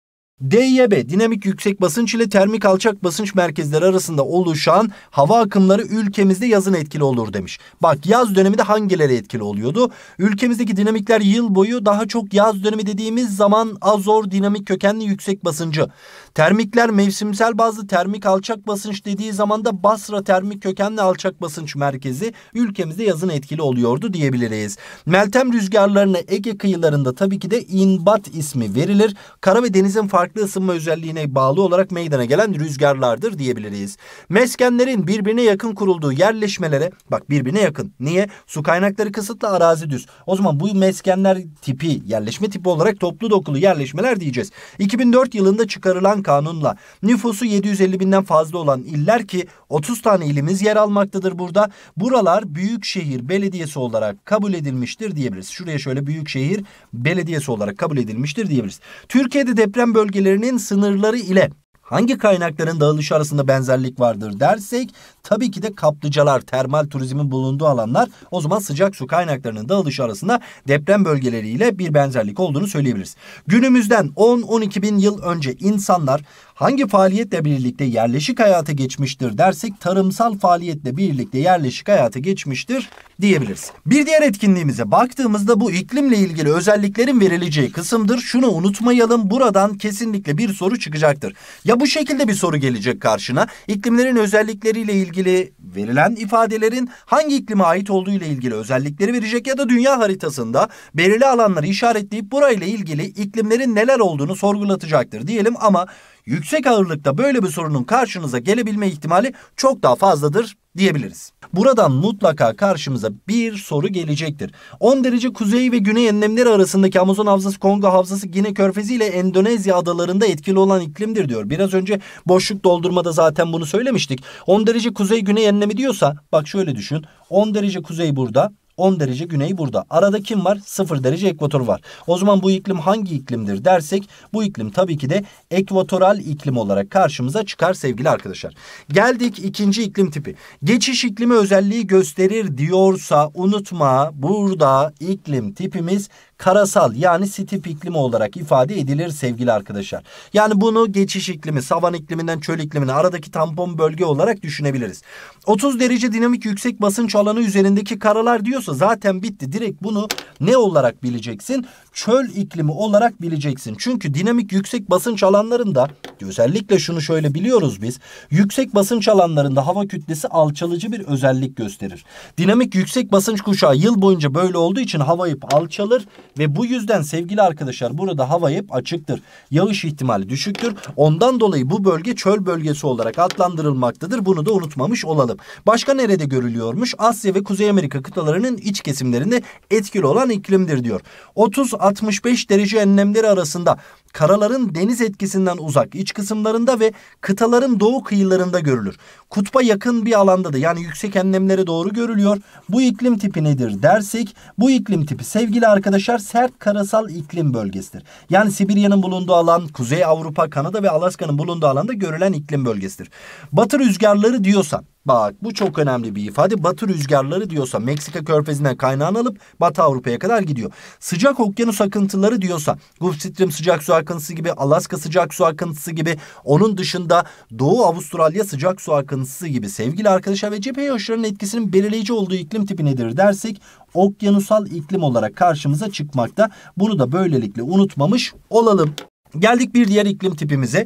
DYB dinamik yüksek basınç ile termik alçak basınç merkezleri arasında oluşan hava akımları ülkemizde yazın etkili olur demiş. Bak yaz dönemi döneminde hangileri etkili oluyordu? Ülkemizdeki dinamikler yıl boyu daha çok yaz dönemi dediğimiz zaman azor dinamik kökenli yüksek basıncı. Termikler mevsimsel bazlı termik alçak basınç dediği zaman da Basra termik kökenli alçak basınç merkezi ülkemizde yazın etkili oluyordu diyebiliriz. Meltem rüzgarlarına Ege kıyılarında tabii ki de inbat ismi verilir. Kara ve denizin farklı farklı ısınma özelliğine bağlı olarak meydana gelen rüzgarlardır diyebiliriz. Meskenlerin birbirine yakın kurulduğu yerleşmelere bak birbirine yakın. Niye? Su kaynakları kısıtlı arazi düz. O zaman bu meskenler tipi yerleşme tipi olarak toplu dokulu yerleşmeler diyeceğiz. 2004 yılında çıkarılan kanunla nüfusu 750 binden fazla olan iller ki 30 tane ilimiz yer almaktadır burada. Buralar Büyükşehir Belediyesi olarak kabul edilmiştir diyebiliriz. Şuraya şöyle Büyükşehir Belediyesi olarak kabul edilmiştir diyebiliriz. Türkiye'de deprem bölgeleri ilişkilerinin sınırları ile hangi kaynakların dağılışı arasında benzerlik vardır dersek Tabii ki de kaplıcalar, termal turizmin bulunduğu alanlar o zaman sıcak su kaynaklarının dağılışı arasında deprem bölgeleriyle bir benzerlik olduğunu söyleyebiliriz. Günümüzden 10-12 bin yıl önce insanlar hangi faaliyetle birlikte yerleşik hayata geçmiştir dersek tarımsal faaliyetle birlikte yerleşik hayata geçmiştir diyebiliriz. Bir diğer etkinliğimize baktığımızda bu iklimle ilgili özelliklerin verileceği kısımdır. Şunu unutmayalım buradan kesinlikle bir soru çıkacaktır. Ya bu şekilde bir soru gelecek karşına iklimlerin özellikleriyle ilgili ilgili verilen ifadelerin hangi iklime ait olduğu ile ilgili özellikleri verecek ya da dünya haritasında belirli alanları işaretleyip burayla ilgili iklimlerin neler olduğunu sorgulatacaktır diyelim ama yüksek ağırlıkta böyle bir sorunun karşınıza gelebilme ihtimali çok daha fazladır diyebiliriz. Buradan mutlaka karşımıza bir soru gelecektir. 10 derece kuzey ve güney enlemleri arasındaki Amazon havzası, Kongo havzası, Gine körfezi ile Endonezya adalarında etkili olan iklimdir diyor. Biraz önce boşluk doldurmada zaten bunu söylemiştik. 10 derece kuzey güney enlemi diyorsa bak şöyle düşün. 10 derece kuzey burada, 10 derece güney burada. Arada kim var? 0 derece ekvator var. O zaman bu iklim hangi iklimdir dersek bu iklim tabii ki de ekvatoral iklim olarak karşımıza çıkar sevgili arkadaşlar. Geldik ikinci iklim tipi. Geçiş iklimi özelliği gösterir diyorsa unutma burada iklim tipimiz karasal yani sitip iklimi olarak ifade edilir sevgili arkadaşlar. Yani bunu geçiş iklimi, savan ikliminden çöl iklimine aradaki tampon bölge olarak düşünebiliriz. 30 derece dinamik yüksek basınç alanı üzerindeki karalar diyorsa zaten bitti. Direkt bunu ne olarak bileceksin? Çöl iklimi olarak bileceksin. Çünkü dinamik yüksek basınç alanlarında özellikle şunu şöyle biliyoruz biz. Yüksek basınç alanlarında hava kütlesi alçalıcı bir özellik gösterir. Dinamik yüksek basınç kuşağı yıl boyunca böyle olduğu için hava hep alçalır ve bu yüzden sevgili arkadaşlar burada hava hep açıktır. Yağış ihtimali düşüktür. Ondan dolayı bu bölge çöl bölgesi olarak adlandırılmaktadır. Bunu da unutmamış olalım bakalım. Başka nerede görülüyormuş? Asya ve Kuzey Amerika kıtalarının iç kesimlerinde etkili olan iklimdir diyor. 30-65 derece enlemleri arasında karaların deniz etkisinden uzak iç kısımlarında ve kıtaların doğu kıyılarında görülür. Kutba yakın bir alanda da yani yüksek enlemlere doğru görülüyor. Bu iklim tipi nedir dersek bu iklim tipi sevgili arkadaşlar sert karasal iklim bölgesidir. Yani Sibirya'nın bulunduğu alan, Kuzey Avrupa, Kanada ve Alaska'nın bulunduğu alanda görülen iklim bölgesidir. Batı rüzgarları diyorsan Bak bu çok önemli bir ifade. Batı rüzgarları diyorsa Meksika körfezinden kaynağını alıp Batı Avrupa'ya kadar gidiyor. Sıcak okyanus akıntıları diyorsa Gulf Stream sıcak su akıntısı gibi Alaska sıcak su akıntısı gibi onun dışında Doğu Avustralya sıcak su akıntısı gibi sevgili arkadaşlar ve cephe yaşlarının etkisinin belirleyici olduğu iklim tipi nedir dersek okyanusal iklim olarak karşımıza çıkmakta. Bunu da böylelikle unutmamış olalım. Geldik bir diğer iklim tipimize.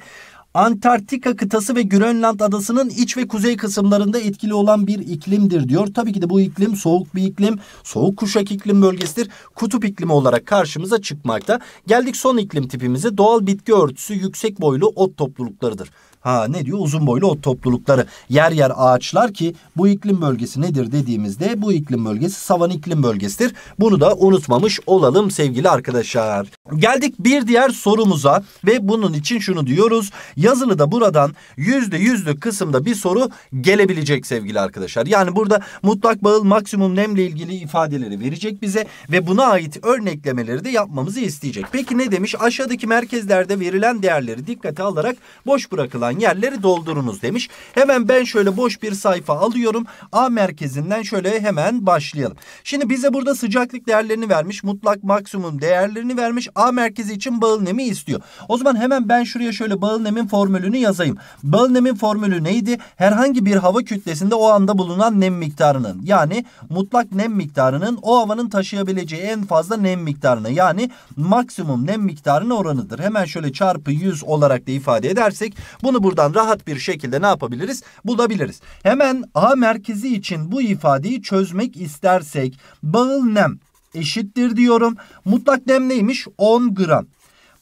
Antarktika kıtası ve Grönland adasının iç ve kuzey kısımlarında etkili olan bir iklimdir diyor. Tabii ki de bu iklim soğuk bir iklim, soğuk kuşak iklim bölgesidir. Kutup iklimi olarak karşımıza çıkmakta. Geldik son iklim tipimize. Doğal bitki örtüsü yüksek boylu ot topluluklarıdır. Ha ne diyor? Uzun boylu ot toplulukları. Yer yer ağaçlar ki bu iklim bölgesi nedir dediğimizde bu iklim bölgesi savan iklim bölgesidir. Bunu da unutmamış olalım sevgili arkadaşlar. Geldik bir diğer sorumuza ve bunun için şunu diyoruz. Yazılı da buradan yüzde yüzlük kısımda bir soru gelebilecek sevgili arkadaşlar. Yani burada mutlak bağıl maksimum nemle ilgili ifadeleri verecek bize ve buna ait örneklemeleri de yapmamızı isteyecek. Peki ne demiş? Aşağıdaki merkezlerde verilen değerleri dikkate alarak boş bırakılan yerleri doldurunuz demiş. Hemen ben şöyle boş bir sayfa alıyorum. A merkezinden şöyle hemen başlayalım. Şimdi bize burada sıcaklık değerlerini vermiş, mutlak maksimum değerlerini vermiş A merkezi için bağıl nemi istiyor. O zaman hemen ben şuraya şöyle bağıl nemin formülünü yazayım. Bağıl nemin formülü neydi? Herhangi bir hava kütlesinde o anda bulunan nem miktarının yani mutlak nem miktarının o havanın taşıyabileceği en fazla nem miktarına yani maksimum nem miktarının oranıdır. Hemen şöyle çarpı 100 olarak da ifade edersek bunu buradan rahat bir şekilde ne yapabiliriz? Bulabiliriz. Hemen A merkezi için bu ifadeyi çözmek istersek bağıl nem eşittir diyorum. Mutlak nem neymiş? 10 gram.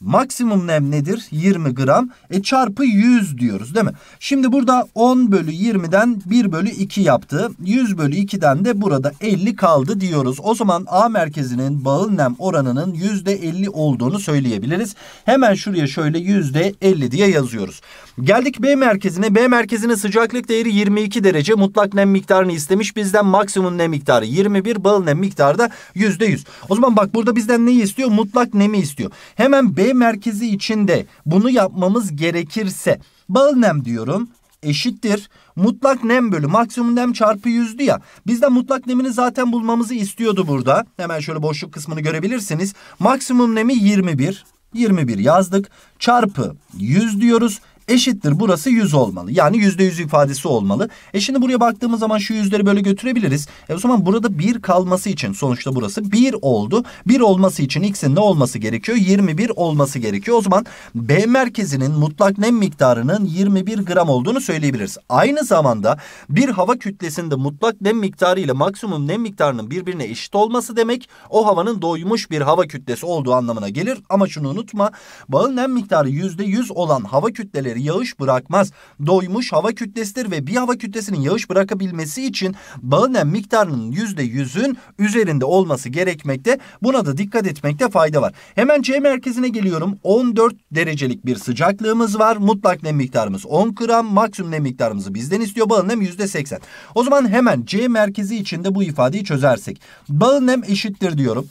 Maksimum nem nedir? 20 gram. E çarpı 100 diyoruz değil mi? Şimdi burada 10 bölü 20'den 1 bölü 2 yaptı. 100 bölü 2'den de burada 50 kaldı diyoruz. O zaman A merkezinin bağıl nem oranının %50 olduğunu söyleyebiliriz. Hemen şuraya şöyle %50 diye yazıyoruz. Geldik B merkezine. B merkezinin sıcaklık değeri 22 derece. Mutlak nem miktarını istemiş. Bizden maksimum nem miktarı 21. Bağıl nem miktarı da %100. O zaman bak burada bizden neyi istiyor? Mutlak nemi istiyor. Hemen B merkezi içinde bunu yapmamız gerekirse bağıl nem diyorum eşittir. Mutlak nem bölü maksimum nem çarpı yüzdü ya. Biz mutlak nemini zaten bulmamızı istiyordu burada. Hemen şöyle boşluk kısmını görebilirsiniz. Maksimum nemi 21. 21 yazdık. Çarpı 100 diyoruz eşittir burası 100 olmalı. Yani %100 ifadesi olmalı. E şimdi buraya baktığımız zaman şu yüzleri böyle götürebiliriz. E o zaman burada 1 kalması için sonuçta burası 1 oldu. 1 olması için x'in ne olması gerekiyor? 21 olması gerekiyor. O zaman B merkezinin mutlak nem miktarının 21 gram olduğunu söyleyebiliriz. Aynı zamanda bir hava kütlesinde mutlak nem miktarı ile maksimum nem miktarının birbirine eşit olması demek o havanın doymuş bir hava kütlesi olduğu anlamına gelir. Ama şunu unutma bağın nem miktarı %100 olan hava kütleleri kütleleri yağış bırakmaz. Doymuş hava kütlesidir ve bir hava kütlesinin yağış bırakabilmesi için bağın nem miktarının %100'ün üzerinde olması gerekmekte. Buna da dikkat etmekte fayda var. Hemen C merkezine geliyorum. 14 derecelik bir sıcaklığımız var. Mutlak nem miktarımız 10 gram. Maksimum nem miktarımızı bizden istiyor. Bağın nem %80. O zaman hemen C merkezi içinde bu ifadeyi çözersek. Bağın nem eşittir diyorum.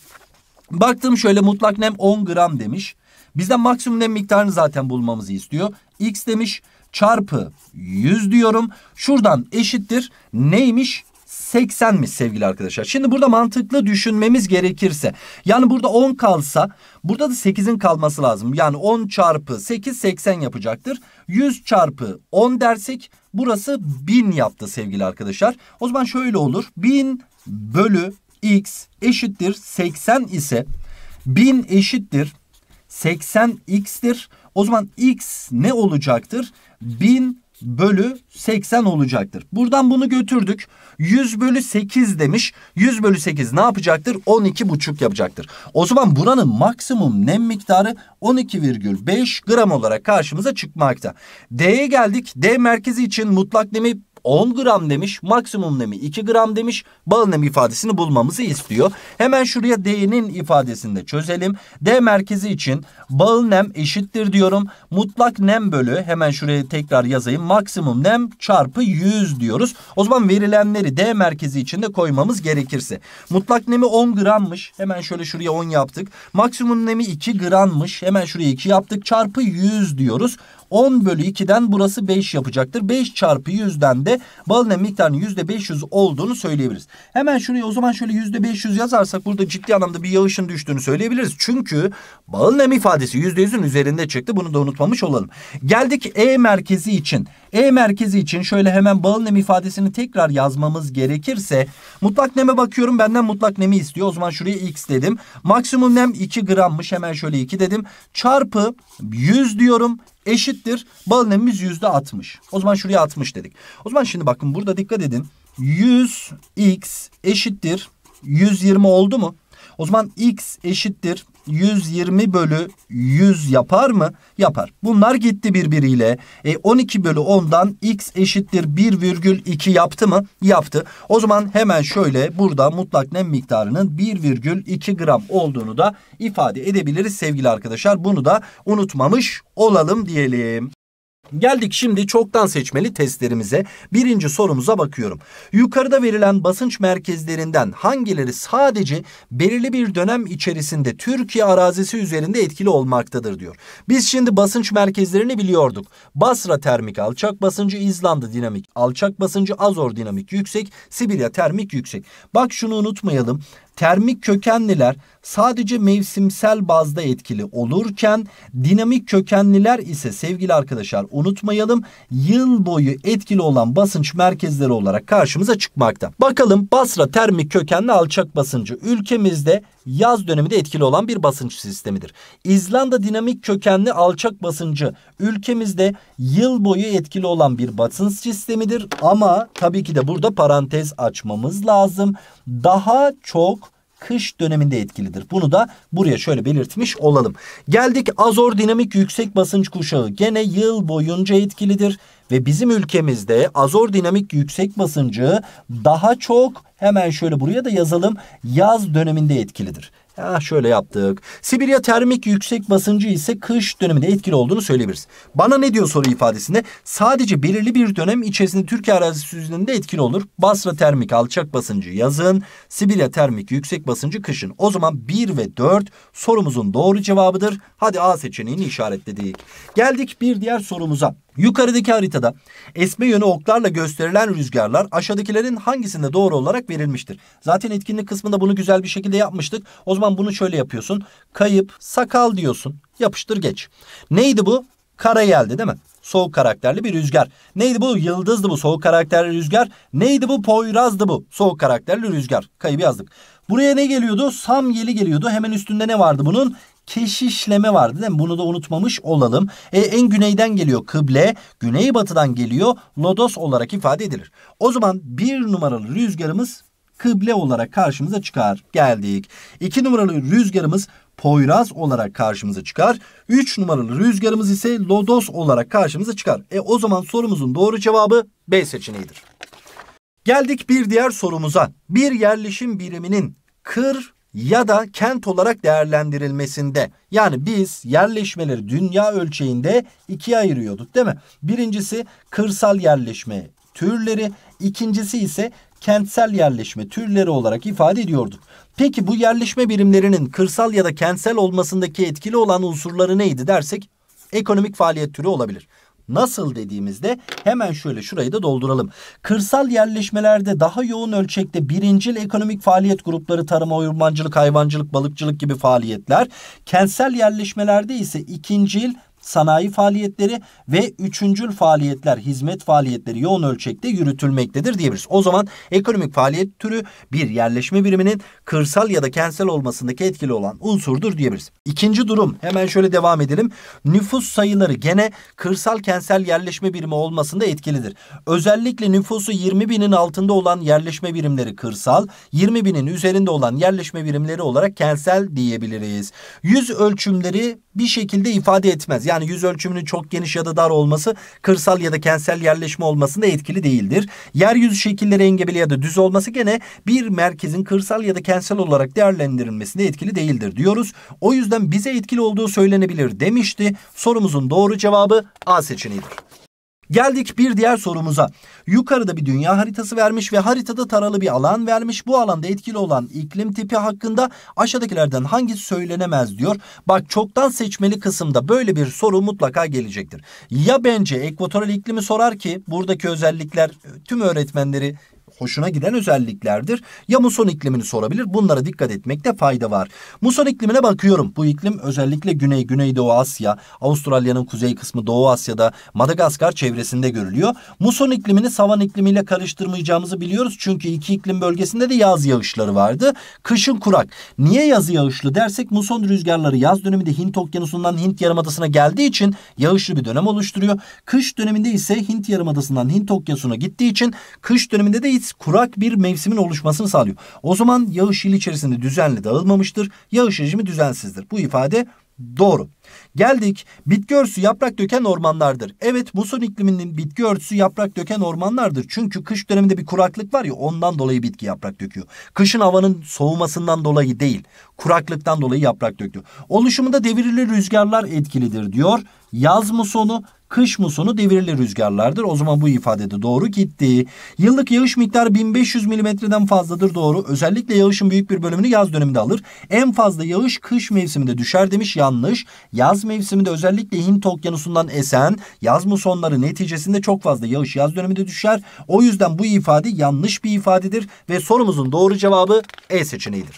Baktım şöyle mutlak nem 10 gram demiş. Bizden maksimum nem miktarını zaten bulmamızı istiyor x demiş çarpı 100 diyorum. Şuradan eşittir neymiş? 80 mi sevgili arkadaşlar? Şimdi burada mantıklı düşünmemiz gerekirse. Yani burada 10 kalsa burada da 8'in kalması lazım. Yani 10 çarpı 8 80 yapacaktır. 100 çarpı 10 dersek burası 1000 yaptı sevgili arkadaşlar. O zaman şöyle olur. 1000 bölü x eşittir 80 ise 1000 eşittir 80x'tir. O zaman x ne olacaktır? 1000 bölü 80 olacaktır. Buradan bunu götürdük. 100 bölü 8 demiş. 100 bölü 8 ne yapacaktır? 12,5 yapacaktır. O zaman buranın maksimum nem miktarı 12,5 gram olarak karşımıza çıkmakta. D'ye geldik. D merkezi için mutlak nemi 10 gram demiş. Maksimum nemi 2 gram demiş. Bağın nem ifadesini bulmamızı istiyor. Hemen şuraya D'nin ifadesini de çözelim. D merkezi için bağın nem eşittir diyorum. Mutlak nem bölü hemen şuraya tekrar yazayım. Maksimum nem çarpı 100 diyoruz. O zaman verilenleri D merkezi için de koymamız gerekirse. Mutlak nemi 10 grammış. Hemen şöyle şuraya 10 yaptık. Maksimum nemi 2 grammış. Hemen şuraya 2 yaptık. Çarpı 100 diyoruz. 10 bölü 2'den burası 5 yapacaktır. 5 çarpı 100'den de balina miktarının %500 olduğunu söyleyebiliriz. Hemen şuraya o zaman şöyle %500 yazarsak burada ciddi anlamda bir yağışın düştüğünü söyleyebiliriz. Çünkü balın nem ifadesi %100'ün üzerinde çıktı. Bunu da unutmamış olalım. Geldik E merkezi için. E merkezi için şöyle hemen balın nem ifadesini tekrar yazmamız gerekirse mutlak neme bakıyorum. Benden mutlak nemi istiyor. O zaman şuraya x dedim. Maksimum nem 2 grammış. Hemen şöyle 2 dedim. Çarpı 100 diyorum eşittir. Bal nemimiz yüzde 60. O zaman şuraya 60 dedik. O zaman şimdi bakın burada dikkat edin. 100x eşittir. 120 oldu mu? O zaman x eşittir 120 bölü 100 yapar mı? Yapar. Bunlar gitti birbiriyle. E 12 bölü 10'dan x eşittir 1,2 yaptı mı? Yaptı. O zaman hemen şöyle burada mutlak nem miktarının 1,2 gram olduğunu da ifade edebiliriz sevgili arkadaşlar. Bunu da unutmamış olalım diyelim. Geldik şimdi çoktan seçmeli testlerimize. Birinci sorumuza bakıyorum. Yukarıda verilen basınç merkezlerinden hangileri sadece belirli bir dönem içerisinde Türkiye arazisi üzerinde etkili olmaktadır diyor. Biz şimdi basınç merkezlerini biliyorduk. Basra termik alçak basıncı, İzlanda dinamik alçak basıncı, Azor dinamik yüksek, Sibirya termik yüksek. Bak şunu unutmayalım. Termik kökenliler sadece mevsimsel bazda etkili olurken dinamik kökenliler ise sevgili arkadaşlar unutmayalım yıl boyu etkili olan basınç merkezleri olarak karşımıza çıkmakta. Bakalım Basra termik kökenli alçak basıncı ülkemizde yaz döneminde etkili olan bir basınç sistemidir. İzlanda dinamik kökenli alçak basıncı ülkemizde yıl boyu etkili olan bir basınç sistemidir ama tabii ki de burada parantez açmamız lazım daha çok kış döneminde etkilidir. Bunu da buraya şöyle belirtmiş olalım. Geldik azor dinamik yüksek basınç kuşağı. Gene yıl boyunca etkilidir ve bizim ülkemizde azor dinamik yüksek basıncı daha çok hemen şöyle buraya da yazalım yaz döneminde etkilidir. Ya şöyle yaptık. Sibirya termik yüksek basıncı ise kış döneminde etkili olduğunu söyleyebiliriz. Bana ne diyor soru ifadesinde? Sadece belirli bir dönem içerisinde Türkiye arazisi üzerinde etkili olur. Basra termik alçak basıncı yazın. Sibirya termik yüksek basıncı kışın. O zaman 1 ve 4 sorumuzun doğru cevabıdır. Hadi A seçeneğini işaretledik. Geldik bir diğer sorumuza. Yukarıdaki haritada esme yönü oklarla gösterilen rüzgarlar aşağıdakilerin hangisinde doğru olarak verilmiştir? Zaten etkinlik kısmında bunu güzel bir şekilde yapmıştık. O zaman bunu şöyle yapıyorsun. Kayıp, sakal diyorsun. Yapıştır geç. Neydi bu? Kara geldi değil mi? Soğuk karakterli bir rüzgar. Neydi bu? Yıldızdı bu soğuk karakterli rüzgar. Neydi bu? Poyrazdı bu soğuk karakterli rüzgar. Kayıp yazdık. Buraya ne geliyordu? Samyeli geliyordu. Hemen üstünde ne vardı bunun? keşişleme vardı değil mi? Bunu da unutmamış olalım. E, en güneyden geliyor kıble, güneybatıdan geliyor lodos olarak ifade edilir. O zaman bir numaralı rüzgarımız kıble olarak karşımıza çıkar. Geldik. İki numaralı rüzgarımız Poyraz olarak karşımıza çıkar. üç numaralı rüzgarımız ise Lodos olarak karşımıza çıkar. E o zaman sorumuzun doğru cevabı B seçeneğidir. Geldik bir diğer sorumuza. Bir yerleşim biriminin kır ya da kent olarak değerlendirilmesinde. Yani biz yerleşmeleri dünya ölçeğinde ikiye ayırıyorduk değil mi? Birincisi kırsal yerleşme türleri, ikincisi ise kentsel yerleşme türleri olarak ifade ediyorduk. Peki bu yerleşme birimlerinin kırsal ya da kentsel olmasındaki etkili olan unsurları neydi dersek ekonomik faaliyet türü olabilir. Nasıl dediğimizde hemen şöyle şurayı da dolduralım. Kırsal yerleşmelerde daha yoğun ölçekte birincil ekonomik faaliyet grupları tarım, ormancılık, hayvancılık, balıkçılık gibi faaliyetler. Kentsel yerleşmelerde ise ikincil sanayi faaliyetleri ve üçüncül faaliyetler, hizmet faaliyetleri yoğun ölçekte yürütülmektedir diyebiliriz. O zaman ekonomik faaliyet türü bir yerleşme biriminin kırsal ya da kentsel olmasındaki etkili olan unsurdur diyebiliriz. İkinci durum hemen şöyle devam edelim. Nüfus sayıları gene kırsal kentsel yerleşme birimi olmasında etkilidir. Özellikle nüfusu 20 binin altında olan yerleşme birimleri kırsal, 20 binin üzerinde olan yerleşme birimleri olarak kentsel diyebiliriz. Yüz ölçümleri bir şekilde ifade etmez. Yani yüz ölçümünün çok geniş ya da dar olması kırsal ya da kentsel yerleşme olmasında etkili değildir. Yeryüzü şekilleri engebeli ya da düz olması gene bir merkezin kırsal ya da kentsel olarak değerlendirilmesinde etkili değildir diyoruz. O yüzden bize etkili olduğu söylenebilir demişti. Sorumuzun doğru cevabı A seçeneğidir. Geldik bir diğer sorumuza. Yukarıda bir dünya haritası vermiş ve haritada taralı bir alan vermiş. Bu alanda etkili olan iklim tipi hakkında aşağıdakilerden hangisi söylenemez diyor. Bak çoktan seçmeli kısımda böyle bir soru mutlaka gelecektir. Ya bence ekvatoral iklimi sorar ki buradaki özellikler tüm öğretmenleri hoşuna giden özelliklerdir. Ya muson iklimini sorabilir. Bunlara dikkat etmekte fayda var. Muson iklimine bakıyorum. Bu iklim özellikle Güney, Güneydoğu Asya, Avustralya'nın kuzey kısmı Doğu Asya'da, Madagaskar çevresinde görülüyor. Muson iklimini savan iklimiyle karıştırmayacağımızı biliyoruz. Çünkü iki iklim bölgesinde de yaz yağışları vardı. Kışın kurak. Niye yaz yağışlı dersek muson rüzgarları yaz döneminde Hint okyanusundan Hint yarımadasına geldiği için yağışlı bir dönem oluşturuyor. Kış döneminde ise Hint yarımadasından Hint okyanusuna gittiği için kış döneminde de Kilit kurak bir mevsimin oluşmasını sağlıyor. O zaman yağış yıl içerisinde düzenli dağılmamıştır. Yağış rejimi düzensizdir. Bu ifade Doğru. Geldik. Bitki örtüsü yaprak döken ormanlardır. Evet muson ikliminin bitki örtüsü yaprak döken ormanlardır. Çünkü kış döneminde bir kuraklık var ya ondan dolayı bitki yaprak döküyor. Kışın havanın soğumasından dolayı değil. Kuraklıktan dolayı yaprak döküyor. Oluşumunda devirili rüzgarlar etkilidir diyor yaz mı sonu, kış mı sonu devirli rüzgarlardır. O zaman bu ifade de doğru gitti. Yıllık yağış miktarı 1500 milimetreden fazladır doğru. Özellikle yağışın büyük bir bölümünü yaz döneminde alır. En fazla yağış kış mevsiminde düşer demiş yanlış. Yaz mevsiminde özellikle Hint okyanusundan esen yaz musonları neticesinde çok fazla yağış yaz döneminde düşer. O yüzden bu ifade yanlış bir ifadedir ve sorumuzun doğru cevabı E seçeneğidir.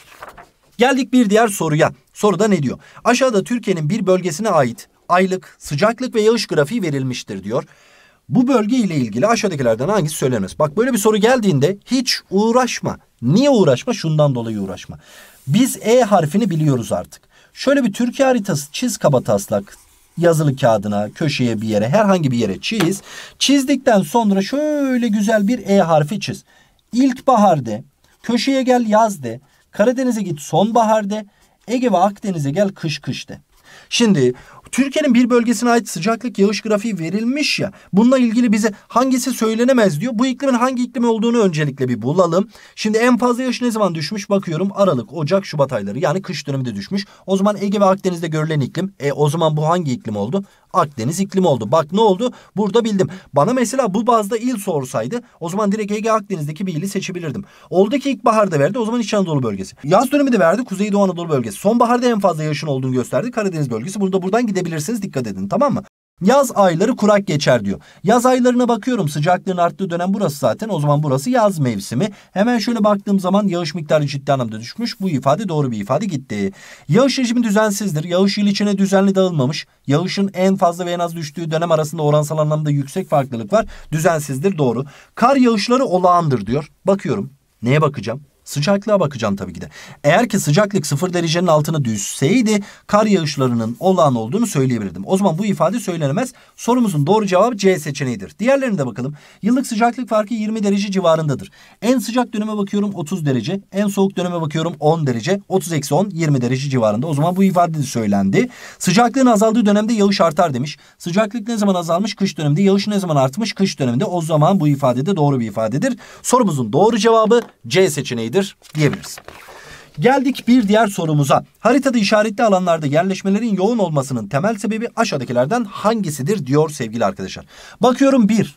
Geldik bir diğer soruya. Soruda ne diyor? Aşağıda Türkiye'nin bir bölgesine ait aylık sıcaklık ve yağış grafiği verilmiştir diyor. Bu bölge ile ilgili aşağıdakilerden hangisi söylenmez? Bak böyle bir soru geldiğinde hiç uğraşma. Niye uğraşma? Şundan dolayı uğraşma. Biz E harfini biliyoruz artık. Şöyle bir Türkiye haritası çiz kaba taslak yazılı kağıdına, köşeye bir yere, herhangi bir yere çiz. Çizdikten sonra şöyle güzel bir E harfi çiz. İlkbahar de, köşeye gel yaz de, Karadeniz'e git sonbahar de, Ege ve Akdeniz'e gel kış kış de. Şimdi Türkiye'nin bir bölgesine ait sıcaklık yağış grafiği verilmiş ya. Bununla ilgili bize hangisi söylenemez diyor. Bu iklimin hangi iklim olduğunu öncelikle bir bulalım. Şimdi en fazla yağış ne zaman düşmüş bakıyorum. Aralık, Ocak, Şubat ayları yani kış döneminde düşmüş. O zaman Ege ve Akdeniz'de görülen iklim. E o zaman bu hangi iklim oldu? Akdeniz iklimi oldu. Bak ne oldu? Burada bildim. Bana mesela bu bazda il sorsaydı o zaman direkt Ege Akdeniz'deki bir ili seçebilirdim. Oldu ki ilkbaharda verdi o zaman İç Anadolu bölgesi. Yaz dönemi de verdi Kuzeydoğu Anadolu bölgesi. Sonbaharda en fazla yağışın olduğunu gösterdi Karadeniz bölgesi. Burada buradan gidebilirsiniz dikkat edin tamam mı? Yaz ayları kurak geçer diyor. Yaz aylarına bakıyorum sıcaklığın arttığı dönem burası zaten o zaman burası yaz mevsimi. Hemen şöyle baktığım zaman yağış miktarı ciddi anlamda düşmüş. Bu ifade doğru bir ifade gitti. Yağış rejimi düzensizdir. Yağış yıl içine düzenli dağılmamış. Yağışın en fazla ve en az düştüğü dönem arasında oransal anlamda yüksek farklılık var. Düzensizdir doğru. Kar yağışları olağandır diyor. Bakıyorum. Neye bakacağım? Sıcaklığa bakacağım tabii ki de. Eğer ki sıcaklık sıfır derecenin altına düşseydi kar yağışlarının olağan olduğunu söyleyebilirdim. O zaman bu ifade söylenemez. Sorumuzun doğru cevabı C seçeneğidir. Diğerlerine de bakalım. Yıllık sıcaklık farkı 20 derece civarındadır. En sıcak döneme bakıyorum 30 derece. En soğuk döneme bakıyorum 10 derece. 30 eksi 10 20 derece civarında. O zaman bu ifade de söylendi. Sıcaklığın azaldığı dönemde yağış artar demiş. Sıcaklık ne zaman azalmış? Kış döneminde. Yağış ne zaman artmış? Kış döneminde. O zaman bu ifade de doğru bir ifadedir. Sorumuzun doğru cevabı C seçeneğidir önemlidir diyebiliriz. Geldik bir diğer sorumuza. Haritada işaretli alanlarda yerleşmelerin yoğun olmasının temel sebebi aşağıdakilerden hangisidir diyor sevgili arkadaşlar. Bakıyorum bir.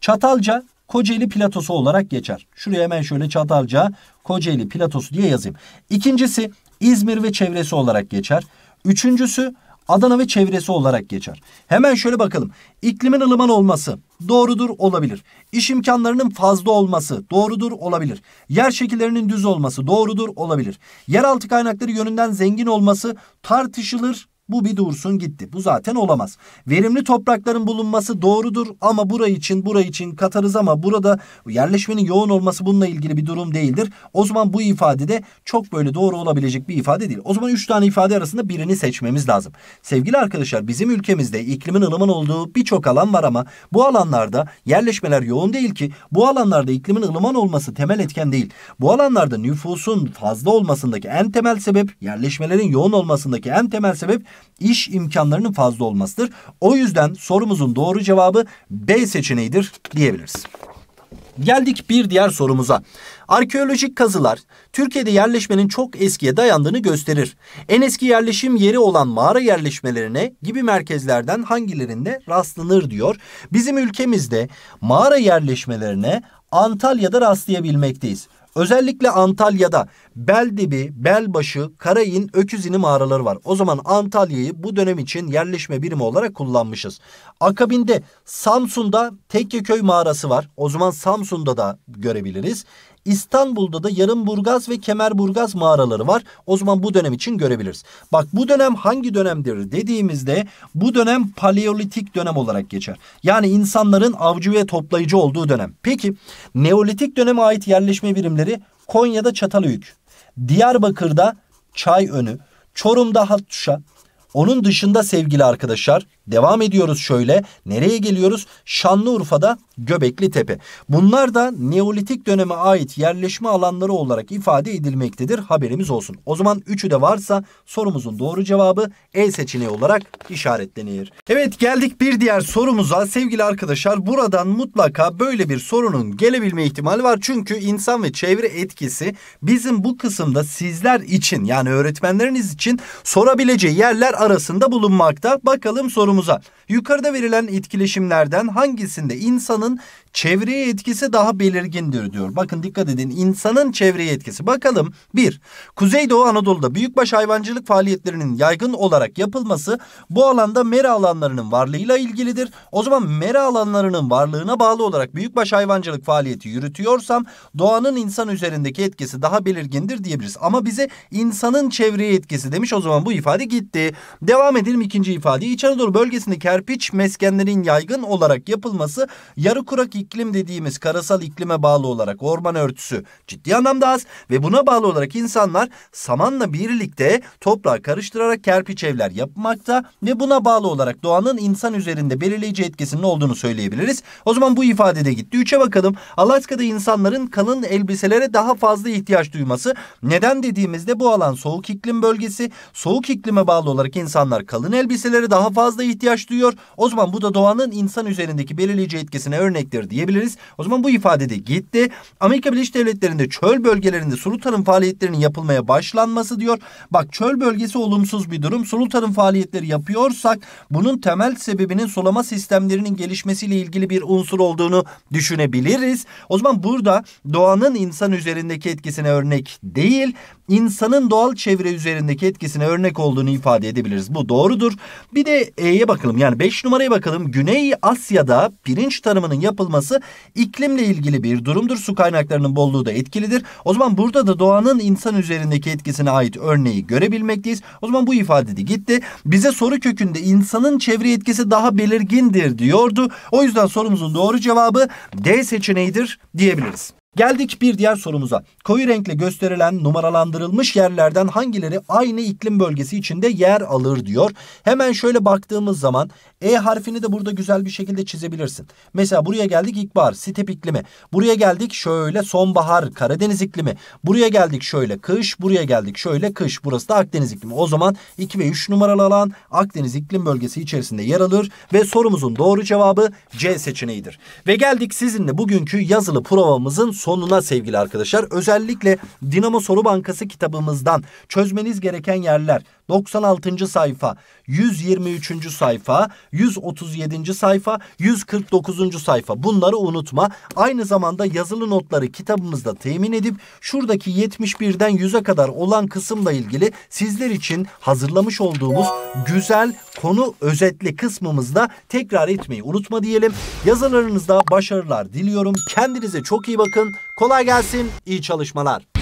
Çatalca Kocaeli platosu olarak geçer. Şuraya hemen şöyle Çatalca Kocaeli platosu diye yazayım. İkincisi İzmir ve çevresi olarak geçer. Üçüncüsü Adana ve çevresi olarak geçer. Hemen şöyle bakalım. İklimin ılıman olması doğrudur olabilir. İş imkanlarının fazla olması doğrudur olabilir. Yer şekillerinin düz olması doğrudur olabilir. Yeraltı kaynakları yönünden zengin olması tartışılır bu bir dursun gitti. Bu zaten olamaz. Verimli toprakların bulunması doğrudur ama burayı için burayı için katarız ama burada yerleşmenin yoğun olması bununla ilgili bir durum değildir. O zaman bu ifade de çok böyle doğru olabilecek bir ifade değil. O zaman 3 tane ifade arasında birini seçmemiz lazım. Sevgili arkadaşlar bizim ülkemizde iklimin ılıman olduğu birçok alan var ama bu alanlarda yerleşmeler yoğun değil ki bu alanlarda iklimin ılıman olması temel etken değil. Bu alanlarda nüfusun fazla olmasındaki en temel sebep yerleşmelerin yoğun olmasındaki en temel sebep iş imkanlarının fazla olmasıdır. O yüzden sorumuzun doğru cevabı B seçeneğidir diyebiliriz. Geldik bir diğer sorumuza. Arkeolojik kazılar Türkiye'de yerleşmenin çok eskiye dayandığını gösterir. En eski yerleşim yeri olan mağara yerleşmelerine gibi merkezlerden hangilerinde rastlanır diyor. Bizim ülkemizde mağara yerleşmelerine Antalya'da rastlayabilmekteyiz. Özellikle Antalya'da Beldibi, Belbaşı, Karayın, Öküzini mağaraları var. O zaman Antalya'yı bu dönem için yerleşme birimi olarak kullanmışız. Akabinde Samsun'da Tekkeköy mağarası var. O zaman Samsun'da da görebiliriz. İstanbul'da da Yarımburgaz ve Kemerburgaz mağaraları var. O zaman bu dönem için görebiliriz. Bak bu dönem hangi dönemdir dediğimizde bu dönem paleolitik dönem olarak geçer. Yani insanların avcı ve toplayıcı olduğu dönem. Peki neolitik döneme ait yerleşme birimleri Konya'da Çatalhöyük, Diyarbakır'da Çayönü, Çorum'da Hatuşa. onun dışında sevgili arkadaşlar Devam ediyoruz şöyle. Nereye geliyoruz? Şanlıurfa'da Göbekli Tepe. Bunlar da Neolitik döneme ait yerleşme alanları olarak ifade edilmektedir. Haberimiz olsun. O zaman üçü de varsa sorumuzun doğru cevabı E seçeneği olarak işaretlenir. Evet geldik bir diğer sorumuza. Sevgili arkadaşlar buradan mutlaka böyle bir sorunun gelebilme ihtimali var. Çünkü insan ve çevre etkisi bizim bu kısımda sizler için yani öğretmenleriniz için sorabileceği yerler arasında bulunmakta. Bakalım sorumuz sorumuza. Yukarıda verilen etkileşimlerden hangisinde insanın çevreye etkisi daha belirgindir diyor. Bakın dikkat edin insanın çevreye etkisi. Bakalım bir Kuzeydoğu Anadolu'da büyükbaş hayvancılık faaliyetlerinin yaygın olarak yapılması bu alanda mera alanlarının varlığıyla ilgilidir. O zaman mera alanlarının varlığına bağlı olarak büyükbaş hayvancılık faaliyeti yürütüyorsam doğanın insan üzerindeki etkisi daha belirgindir diyebiliriz. Ama bize insanın çevreye etkisi demiş o zaman bu ifade gitti. Devam edelim ikinci ifade. İç Anadolu bölgesinde kerpiç meskenlerin yaygın olarak yapılması yarı kurak iklim dediğimiz karasal iklime bağlı olarak orman örtüsü ciddi anlamda az ve buna bağlı olarak insanlar samanla birlikte toprağı karıştırarak kerpiç evler yapmakta ve buna bağlı olarak doğanın insan üzerinde belirleyici etkisinin olduğunu söyleyebiliriz. O zaman bu ifade de gitti. Üçe bakalım. Alaska'da insanların kalın elbiselere daha fazla ihtiyaç duyması. Neden dediğimizde bu alan soğuk iklim bölgesi. Soğuk iklime bağlı olarak insanlar kalın elbiselere daha fazla ihtiyaç duyuyor. O zaman bu da doğanın insan üzerindeki belirleyici etkisine örnektir diyebiliriz. O zaman bu ifade de gitti. Amerika Birleşik Devletleri'nde çöl bölgelerinde sulu tarım faaliyetlerinin yapılmaya başlanması diyor. Bak çöl bölgesi olumsuz bir durum. Sulu tarım faaliyetleri yapıyorsak bunun temel sebebinin sulama sistemlerinin gelişmesiyle ilgili bir unsur olduğunu düşünebiliriz. O zaman burada doğanın insan üzerindeki etkisine örnek değil, insanın doğal çevre üzerindeki etkisine örnek olduğunu ifade edebiliriz. Bu doğrudur. Bir de E'ye bakalım yani 5 numaraya bakalım. Güney Asya'da pirinç tarımının yapılması olması iklimle ilgili bir durumdur. Su kaynaklarının bolluğu da etkilidir. O zaman burada da doğanın insan üzerindeki etkisine ait örneği görebilmekteyiz. O zaman bu ifade de gitti. Bize soru kökünde insanın çevre etkisi daha belirgindir diyordu. O yüzden sorumuzun doğru cevabı D seçeneğidir diyebiliriz. Geldik bir diğer sorumuza. Koyu renkle gösterilen numaralandırılmış yerlerden hangileri aynı iklim bölgesi içinde yer alır diyor. Hemen şöyle baktığımız zaman E harfini de burada güzel bir şekilde çizebilirsin. Mesela buraya geldik ilkbahar, step iklimi. Buraya geldik şöyle sonbahar, Karadeniz iklimi. Buraya geldik şöyle kış, buraya geldik şöyle kış. Burası da Akdeniz iklimi. O zaman 2 ve 3 numaralı alan Akdeniz iklim bölgesi içerisinde yer alır ve sorumuzun doğru cevabı C seçeneğidir. Ve geldik sizinle bugünkü yazılı provamızın sonuna sevgili arkadaşlar. Özellikle Dinamo Soru Bankası kitabımızdan çözmeniz gereken yerler, 96. sayfa, 123. sayfa, 137. sayfa, 149. sayfa. Bunları unutma. Aynı zamanda yazılı notları kitabımızda temin edip şuradaki 71'den 100'e kadar olan kısımla ilgili sizler için hazırlamış olduğumuz güzel konu özetli kısmımızda tekrar etmeyi unutma diyelim. Yazılarınızda başarılar diliyorum. Kendinize çok iyi bakın. Kolay gelsin. İyi çalışmalar.